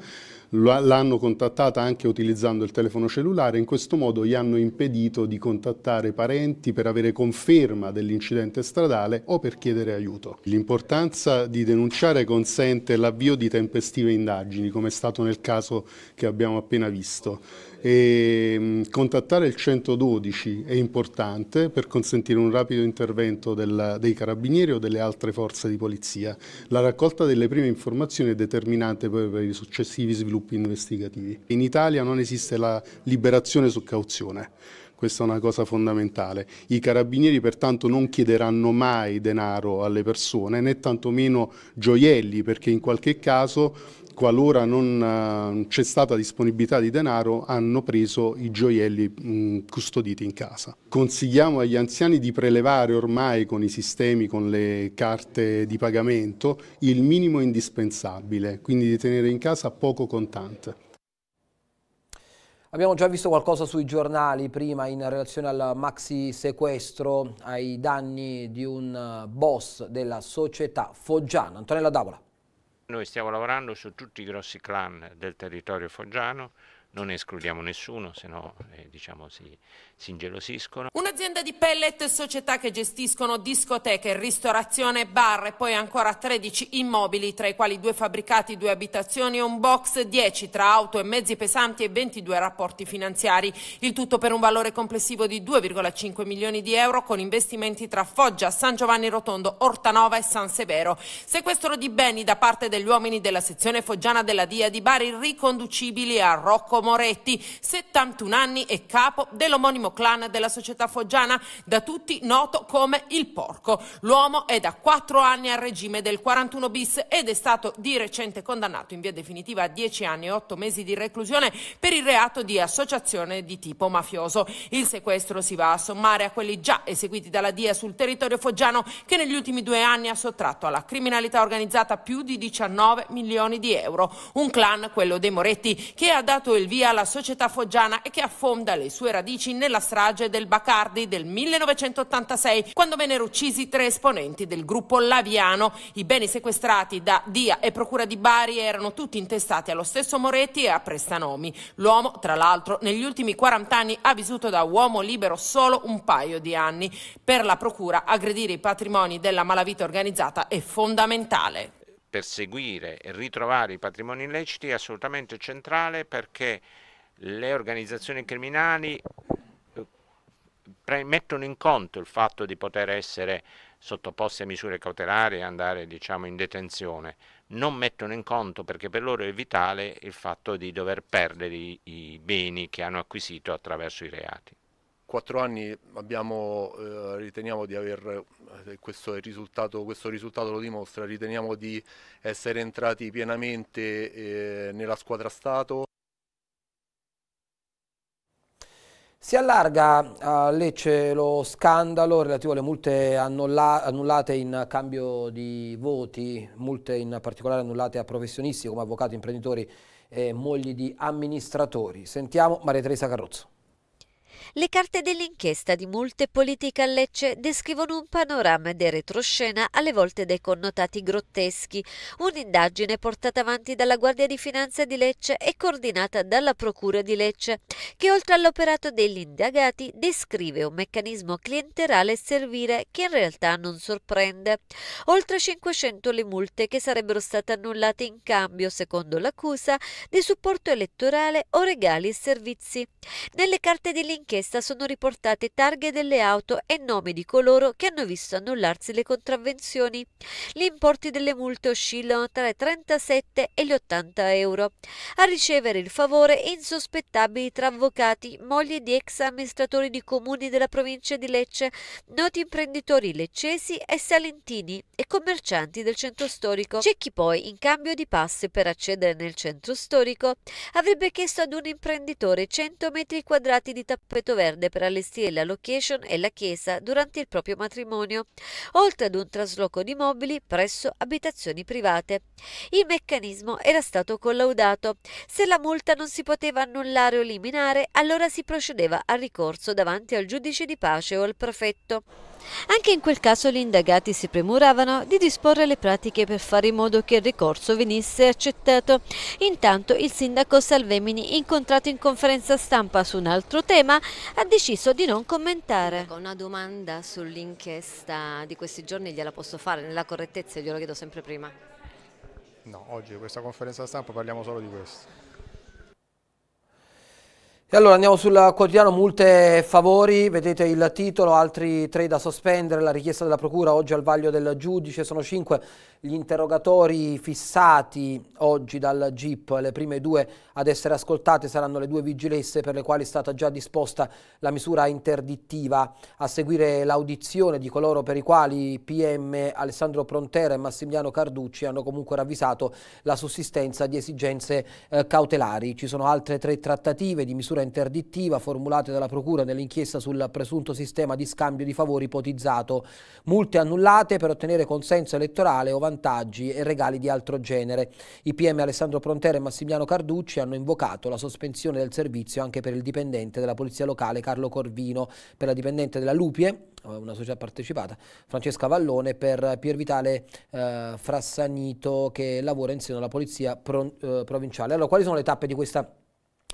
l'hanno contattata anche utilizzando il telefono cellulare, in questo modo gli hanno impedito di contattare parenti per avere conferma dell'incidente stradale o per chiedere aiuto. L'importanza di denunciare consente l'avvio di tempestive indagini, come è stato nel caso che abbiamo appena visto e mm, contattare il 112 è importante per consentire un rapido intervento della, dei carabinieri o delle altre forze di polizia. La raccolta delle prime informazioni è determinante poi per i successivi sviluppi investigativi. In Italia non esiste la liberazione su cauzione. Questa è una cosa fondamentale. I carabinieri pertanto non chiederanno mai denaro alle persone, né tantomeno gioielli, perché in qualche caso qualora eh, non c'è stata disponibilità di denaro, hanno preso i gioielli mm, custoditi in casa. Consigliamo agli anziani di prelevare ormai con i sistemi, con le carte di pagamento, il minimo indispensabile, quindi di tenere in casa poco contante. Abbiamo già visto qualcosa sui giornali prima in relazione al maxi sequestro ai danni di un eh, boss della società foggiana, Antonella Davola. Noi stiamo lavorando su tutti i grossi clan del territorio foggiano, non escludiamo nessuno, se no eh, diciamo, si, si ingelosiscono. Un'azienda di pellet, società che gestiscono discoteche, ristorazione, bar e poi ancora 13 immobili, tra i quali due fabbricati, due abitazioni e un box, 10 tra auto e mezzi pesanti e 22 rapporti finanziari. Il tutto per un valore complessivo di 2,5 milioni di euro con investimenti tra Foggia, San Giovanni Rotondo, Ortanova e San Severo. Sequestro di beni da parte degli uomini della sezione foggiana della DIA di Bari riconducibili a Rocco Moretti, 71 anni e capo dell'omonimo nono clan della società foggiana, da tutti noto come il porco. L'uomo è da quattro anni al regime del 41 bis ed è stato di recente condannato in via definitiva a 10 anni e 8 mesi di reclusione per il reato di associazione di tipo mafioso. Il sequestro si va a sommare a quelli già eseguiti dalla DIA sul territorio foggiano che negli ultimi due anni ha sottratto alla criminalità organizzata più di 19 milioni di euro. Un clan, quello dei Moretti, che ha dato il via alla società foggiana e che affonda le sue radici nella la strage del Bacardi del 1986, quando vennero uccisi tre esponenti del gruppo Laviano. I beni sequestrati da DIA e Procura di Bari erano tutti intestati allo stesso Moretti e a Prestanomi. L'uomo, tra l'altro, negli ultimi 40 anni ha vissuto da uomo libero solo un paio di anni. Per la Procura aggredire i patrimoni della malavita organizzata è fondamentale. Perseguire e ritrovare i patrimoni illeciti è assolutamente centrale perché le organizzazioni criminali pre- mettono in conto il fatto di poter essere sottoposti a misure cautelari e andare diciamo, in detenzione, non mettono in conto perché per loro è vitale il fatto di dover perdere i, i beni che hanno acquisito attraverso i reati. Quattro anni abbiamo, eh, riteniamo di aver, eh, questo risultato, questo risultato, lo dimostra, riteniamo di essere entrati pienamente eh, nella squadra Stato. Si allarga a eh, Lecce lo scandalo relativo alle multe annulla annullate in cambio di voti, multe in particolare annullate a professionisti come avvocati, imprenditori e mogli di amministratori. Sentiamo Maria Teresa Carrozzo. Le carte dell'inchiesta di molte politiche a Lecce descrivono un panorama di retroscena alle volte dai connotati grotteschi. Un'indagine portata avanti dalla Guardia di Finanza di Lecce e coordinata dalla Procura di Lecce, che oltre all'operato degli indagati descrive un meccanismo clienterale e servire che in realtà non sorprende. Oltre 500 le multe che sarebbero state annullate in cambio, secondo l'accusa, di supporto elettorale o regali e servizi. Nelle carte dell'inchiesta nell'inchiesta sono riportate targhe delle auto e nomi di coloro che hanno visto annullarsi le contravvenzioni. Gli importi delle multe oscillano tra i 37 e gli 80 euro. A ricevere il favore insospettabili tra avvocati, mogli di ex amministratori di comuni della provincia di Lecce, noti imprenditori leccesi e salentini e commercianti del centro storico. C'è chi poi, in cambio di passe per accedere nel centro storico, avrebbe chiesto ad un imprenditore 100 metri quadrati di tappeto Verde per allestire la location e la chiesa durante il proprio matrimonio, oltre ad un trasloco di mobili presso abitazioni private. Il meccanismo era stato collaudato. Se la multa non si poteva annullare o eliminare, allora si procedeva al ricorso davanti al giudice di pace o al prefetto. Anche in quel caso gli indagati si premuravano di disporre le pratiche per fare in modo che il ricorso venisse accettato. Intanto il sindaco Salvemini, incontrato in conferenza stampa su un altro tema, ha deciso di non commentare. Una domanda sull'inchiesta di questi giorni gliela posso fare, nella correttezza glielo chiedo sempre prima. No, oggi questa conferenza stampa parliamo solo di questo. E allora andiamo sul quotidiano multe e favori, vedete il titolo, altri tre da sospendere, la richiesta della procura oggi al vaglio del giudice, sono cinque gli interrogatori fissati oggi dal GIP. Le prime due ad essere ascoltate saranno le due vigilesse per le quali è stata già disposta la misura interdittiva. A seguire l'audizione di coloro per i quali PM Alessandro Prontera e Massimiliano Carducci hanno comunque ravvisato la sussistenza di esigenze eh, cautelari. Ci sono altre tre trattative di misura interdittiva formulate dalla Procura nell'inchiesta sul presunto sistema di scambio di favori ipotizzato. Multe annullate per ottenere consenso elettorale o vantaggi e regali di altro genere. I PM Alessandro Prontera e Massimiliano Carducci hanno invocato la sospensione del servizio anche per il dipendente della Polizia Locale Carlo Corvino, per la dipendente della Lupie, eh, una società partecipata, Francesca Vallone, per Piervitale eh, Frassanito che lavora insieme alla Polizia pro, eh, Provinciale. Allora, quali sono le tappe di questa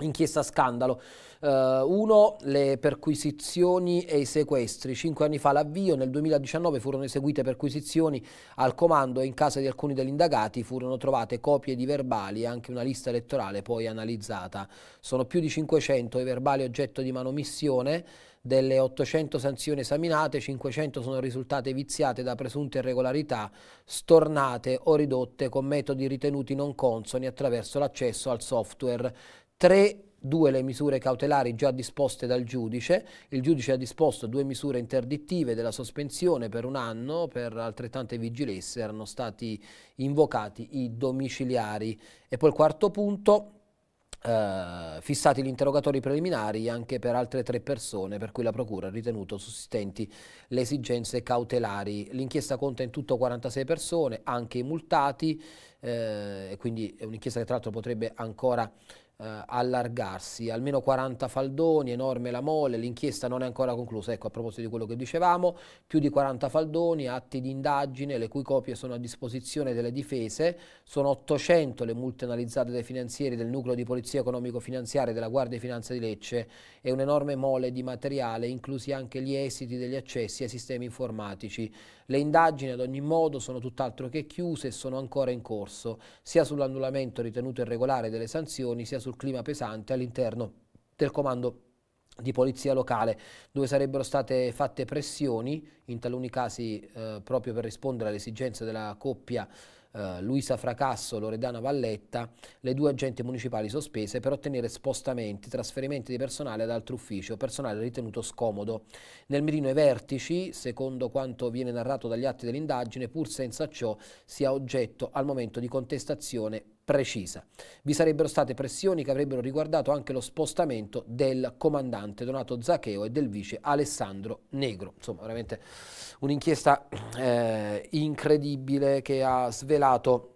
Inchiesta scandalo. Uh, uno, le perquisizioni e i sequestri. Cinque anni fa l'avvio, nel 2019 furono eseguite perquisizioni al comando e in casa di alcuni degli indagati furono trovate copie di verbali e anche una lista elettorale poi analizzata. Sono più di 500 i verbali oggetto di manomissione, delle 800 sanzioni esaminate, 500 sono risultate viziate da presunte irregolarità, stornate o ridotte con metodi ritenuti non consoni attraverso l'accesso al software 3 due le misure cautelari già disposte dal giudice, il giudice ha disposto due misure interdittive della sospensione per un anno, per altrettante vigilesse erano stati invocati i domiciliari. E poi il quarto punto, Uh, fissati gli interrogatori preliminari anche per altre tre persone per cui la Procura ha ritenuto sussistenti le esigenze cautelari. L'inchiesta conta in tutto 46 persone, anche i multati, uh, quindi è un'inchiesta che tra l'altro potrebbe ancora eh, allargarsi. Almeno 40 faldoni, enorme la mole, l'inchiesta non è ancora conclusa. Ecco, a proposito di quello che dicevamo, più di 40 faldoni, atti di indagine, le cui copie sono a disposizione delle difese. Sono 800 le multe analizzate dai finanzieri del nucleo di polizia economico-finanziaria della Guardia di Finanza di Lecce e un'enorme mole di materiale, inclusi anche gli esiti degli accessi ai sistemi informatici le indagini ad ogni modo sono tutt'altro che chiuse e sono ancora in corso, sia sull'annullamento ritenuto irregolare delle sanzioni, sia sul clima pesante all'interno del comando di polizia locale, dove sarebbero state fatte pressioni, in taluni casi eh, proprio per rispondere alle esigenze della coppia eh, Luisa Fracasso, Loredana Valletta, le due agenti municipali sospese per ottenere spostamenti, trasferimenti di personale ad altro ufficio, personale ritenuto scomodo. Nel mirino i vertici, secondo quanto viene narrato dagli atti dell'indagine, pur senza ciò sia oggetto al momento di contestazione precisa. Vi sarebbero state pressioni che avrebbero riguardato anche lo spostamento del comandante Donato Zacheo e del vice Alessandro Negro. Insomma, veramente un'inchiesta eh, incredibile che ha svelato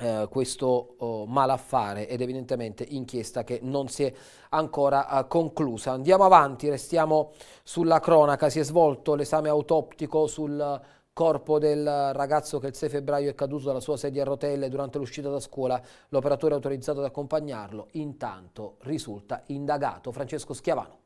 eh, questo oh, malaffare ed evidentemente inchiesta che non si è ancora eh, conclusa. Andiamo avanti, restiamo sulla cronaca, si è svolto l'esame autoptico sul corpo del ragazzo che il 6 febbraio è caduto dalla sua sedia a rotelle durante l'uscita da scuola, l'operatore autorizzato ad accompagnarlo intanto risulta indagato. Francesco Schiavano.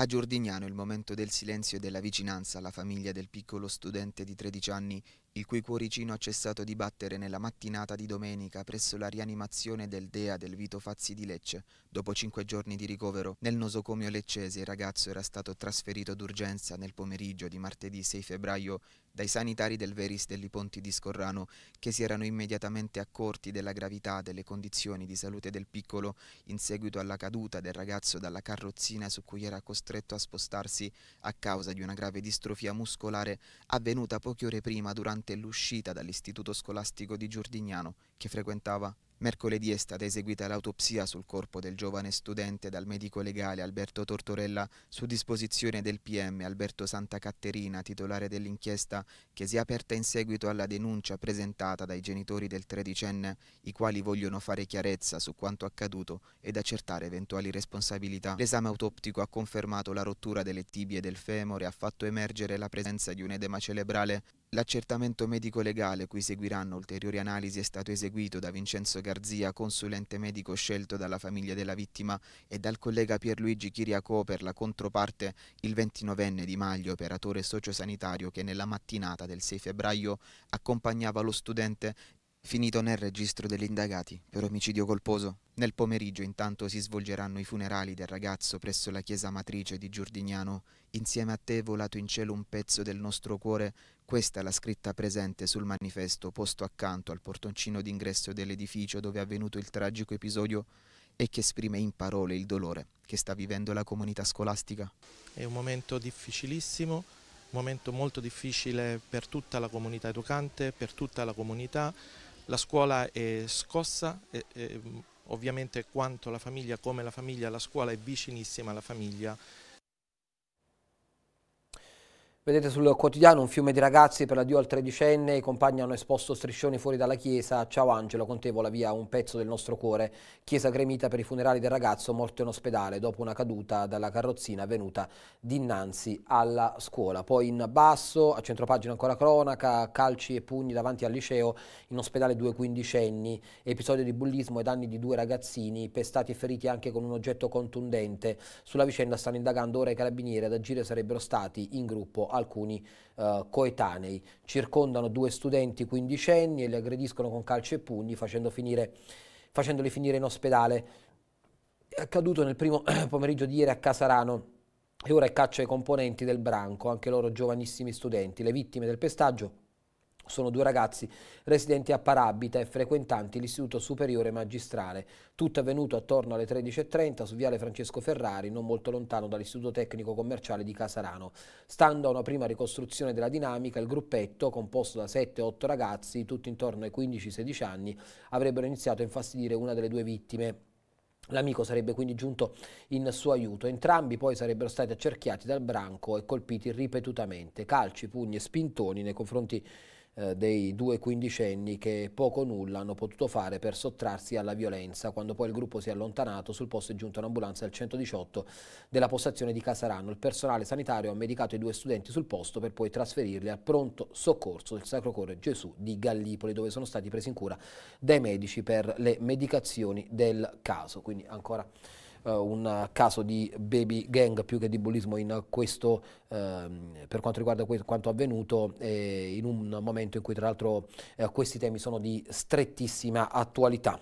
A Giordignano il momento del silenzio e della vicinanza alla famiglia del piccolo studente di 13 anni il cui cuoricino ha cessato di battere nella mattinata di domenica presso la rianimazione del DEA del Vito Fazzi di Lecce. Dopo cinque giorni di ricovero nel nosocomio leccese, il ragazzo era stato trasferito d'urgenza nel pomeriggio di martedì 6 febbraio dai sanitari del Veris degli Ponti di Scorrano, che si erano immediatamente accorti della gravità delle condizioni di salute del piccolo in seguito alla caduta del ragazzo dalla carrozzina su cui era costretto a spostarsi a causa di una grave distrofia muscolare avvenuta poche ore prima durante durante l'uscita dall'istituto scolastico di Giordignano che frequentava. Mercoledì è stata eseguita l'autopsia sul corpo del giovane studente dal medico legale Alberto Tortorella su disposizione del PM Alberto Santa Caterina, titolare dell'inchiesta, che si è aperta in seguito alla denuncia presentata dai genitori del tredicenne, i quali vogliono fare chiarezza su quanto accaduto ed accertare eventuali responsabilità. L'esame autoptico ha confermato la rottura delle tibie del femore e ha fatto emergere la presenza di un edema cerebrale L'accertamento medico-legale, cui seguiranno ulteriori analisi, è stato eseguito da Vincenzo Garzia, consulente medico scelto dalla famiglia della vittima, e dal collega Pierluigi Chiriaco per la controparte, il 29enne di Maglio, operatore sociosanitario che nella mattinata del 6 febbraio accompagnava lo studente finito nel registro degli indagati per omicidio colposo. Nel pomeriggio intanto si svolgeranno i funerali del ragazzo presso la chiesa matrice di Giordignano. Insieme a te è volato in cielo un pezzo del nostro cuore questa è la scritta presente sul manifesto posto accanto al portoncino d'ingresso dell'edificio dove è avvenuto il tragico episodio e che esprime in parole il dolore che sta vivendo la comunità scolastica. È un momento difficilissimo, un momento molto difficile per tutta la comunità educante, per tutta la comunità. La scuola è scossa, è, è, mm, ovviamente quanto la famiglia, come la famiglia, la scuola è vicinissima alla famiglia Vedete sul quotidiano un fiume di ragazzi per l'addio al tredicenne, i compagni hanno esposto striscioni fuori dalla chiesa, ciao Angelo, contevola via un pezzo del nostro cuore, chiesa gremita per i funerali del ragazzo morto in ospedale dopo una caduta dalla carrozzina venuta dinanzi alla scuola. Poi in basso, a centropagina ancora cronaca, calci e pugni davanti al liceo, in ospedale due quindicenni, episodio di bullismo e danni di due ragazzini, pestati e feriti anche con un oggetto contundente. Sulla vicenda stanno indagando ora i carabinieri, ad agire sarebbero stati in gruppo alcuni eh, coetanei. Circondano due studenti quindicenni e li aggrediscono con calci e pugni facendo finire, facendoli finire in ospedale. È accaduto nel primo pomeriggio di ieri a Casarano e ora è caccia ai componenti del branco, anche loro giovanissimi studenti, le vittime del pestaggio sono due ragazzi residenti a Parabita e frequentanti l'Istituto Superiore Magistrale. Tutto è avvenuto attorno alle 13.30 su Viale Francesco Ferrari, non molto lontano dall'Istituto Tecnico Commerciale di Casarano. Stando a una prima ricostruzione della dinamica, il gruppetto, composto da 7-8 ragazzi, tutti intorno ai 15-16 anni, avrebbero iniziato a infastidire una delle due vittime. L'amico sarebbe quindi giunto in suo aiuto. Entrambi poi sarebbero stati accerchiati dal branco e colpiti ripetutamente. Calci, pugni e spintoni nei confronti eh, dei due quindicenni che poco o nulla hanno potuto fare per sottrarsi alla violenza. Quando poi il gruppo si è allontanato, sul posto è giunta un'ambulanza del 118 della postazione di Casaranno. Il personale sanitario ha medicato i due studenti sul posto per poi trasferirli al pronto soccorso del Sacro Cuore Gesù di Gallipoli, dove sono stati presi in cura dai medici per le medicazioni del caso. Quindi ancora eh, un caso di baby gang più che di bullismo in questo, ehm, per quanto riguarda questo, quanto avvenuto, eh, in un momento in cui tra l'altro eh, questi temi sono di strettissima attualità.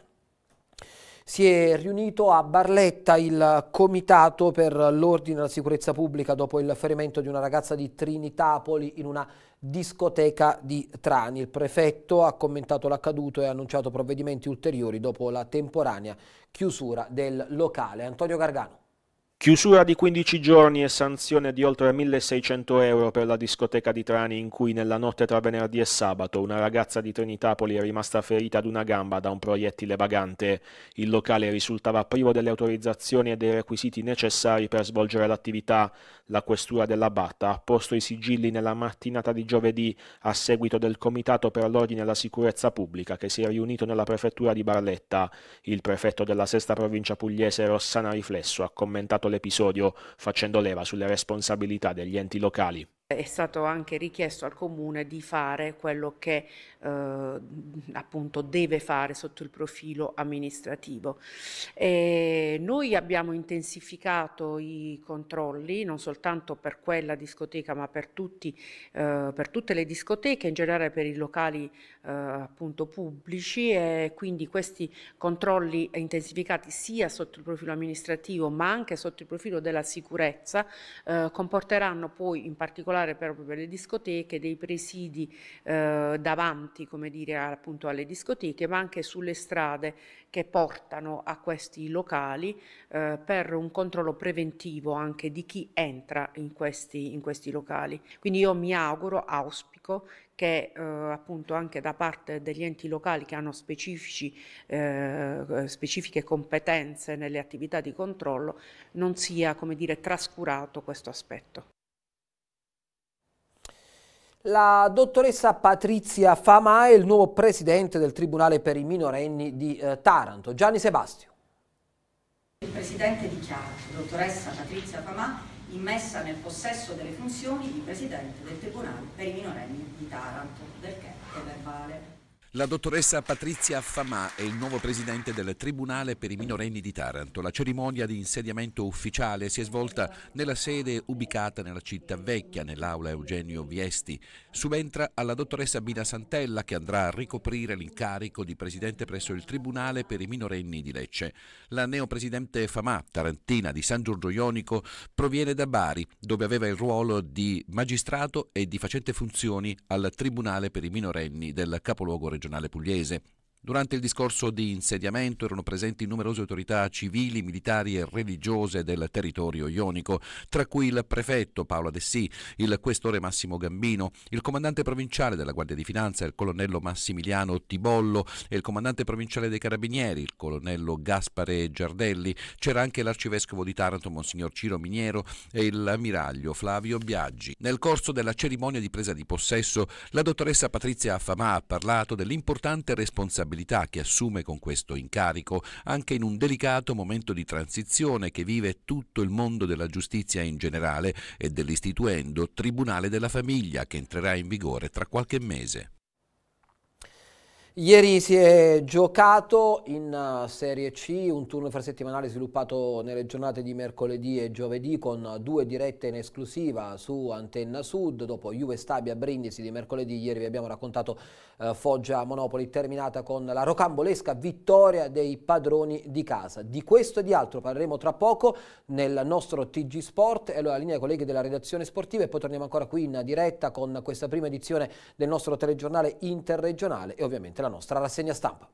Si è riunito a Barletta il Comitato per l'Ordine e la Sicurezza Pubblica dopo il ferimento di una ragazza di Trinitapoli in una discoteca di Trani. Il prefetto ha commentato l'accaduto e ha annunciato provvedimenti ulteriori dopo la temporanea chiusura del locale. Antonio Gargano. Chiusura di 15 giorni e sanzione di oltre 1600 euro per la discoteca di Trani in cui nella notte tra venerdì e sabato una ragazza di Trinitapoli è rimasta ferita ad una gamba da un proiettile vagante. Il locale risultava privo delle autorizzazioni e dei requisiti necessari per svolgere l'attività. La questura della Batta ha posto i sigilli nella mattinata di giovedì a seguito del Comitato per l'Ordine e la Sicurezza Pubblica che si è riunito nella prefettura di Barletta. Il prefetto della sesta provincia pugliese Rossana Riflesso ha commentato l'episodio facendo leva sulle responsabilità degli enti locali. È stato anche richiesto al comune di fare quello che eh, appunto deve fare sotto il profilo amministrativo. E noi abbiamo intensificato i controlli non soltanto per quella discoteca ma per, tutti, eh, per tutte le discoteche, in generale per i locali eh, appunto pubblici e quindi questi controlli intensificati sia sotto il profilo amministrativo ma anche sotto il profilo della sicurezza eh, comporteranno poi in particolare particolare proprio per le discoteche, dei presidi eh, davanti come dire, appunto alle discoteche, ma anche sulle strade che portano a questi locali eh, per un controllo preventivo anche di chi entra in questi, in questi locali. Quindi io mi auguro, auspico che eh, appunto anche da parte degli enti locali che hanno eh, specifiche competenze nelle attività di controllo non sia come dire, trascurato questo aspetto. La dottoressa Patrizia Famà è il nuovo presidente del Tribunale per i minorenni di eh, Taranto, Gianni Sebastio. Il presidente dichiara, dottoressa Patrizia Famà, immessa nel possesso delle funzioni di presidente del Tribunale per i minorenni di Taranto, del che è verbale. La dottoressa Patrizia Famà è il nuovo presidente del Tribunale per i minorenni di Taranto. La cerimonia di insediamento ufficiale si è svolta nella sede ubicata nella città vecchia, nell'aula Eugenio Viesti. Subentra alla dottoressa Bina Santella che andrà a ricoprire l'incarico di presidente presso il Tribunale per i minorenni di Lecce. La neopresidente Famà, tarantina di San Giorgio Ionico, proviene da Bari, dove aveva il ruolo di magistrato e di facente funzioni al Tribunale per i minorenni del capoluogo regionale regionale pugliese Durante il discorso di insediamento erano presenti numerose autorità civili, militari e religiose del territorio ionico, tra cui il prefetto Paolo Dessì, il questore Massimo Gambino, il comandante provinciale della Guardia di Finanza, il colonnello Massimiliano Tibollo e il comandante provinciale dei Carabinieri, il colonnello Gaspare Giardelli. C'era anche l'arcivescovo di Taranto, Monsignor Ciro Miniero, e l'ammiraglio Flavio Biaggi. Nel corso della cerimonia di presa di possesso, la dottoressa Patrizia Affamà ha parlato dell'importante responsabilità responsabilità che assume con questo incarico, anche in un delicato momento di transizione che vive tutto il mondo della giustizia in generale e dell'istituendo Tribunale della Famiglia che entrerà in vigore tra qualche mese. Ieri si è giocato in eh, Serie C un turno infrasettimanale sviluppato nelle giornate di mercoledì e giovedì con due dirette in esclusiva su Antenna Sud, dopo Juve Stabia Brindisi di mercoledì, ieri vi abbiamo raccontato eh, Foggia Monopoli terminata con la rocambolesca vittoria dei padroni di casa. Di questo e di altro parleremo tra poco nel nostro TG Sport e allora linea colleghi della redazione sportiva e poi torniamo ancora qui in diretta con questa prima edizione del nostro telegiornale interregionale e ovviamente la della nostra rassegna stampa.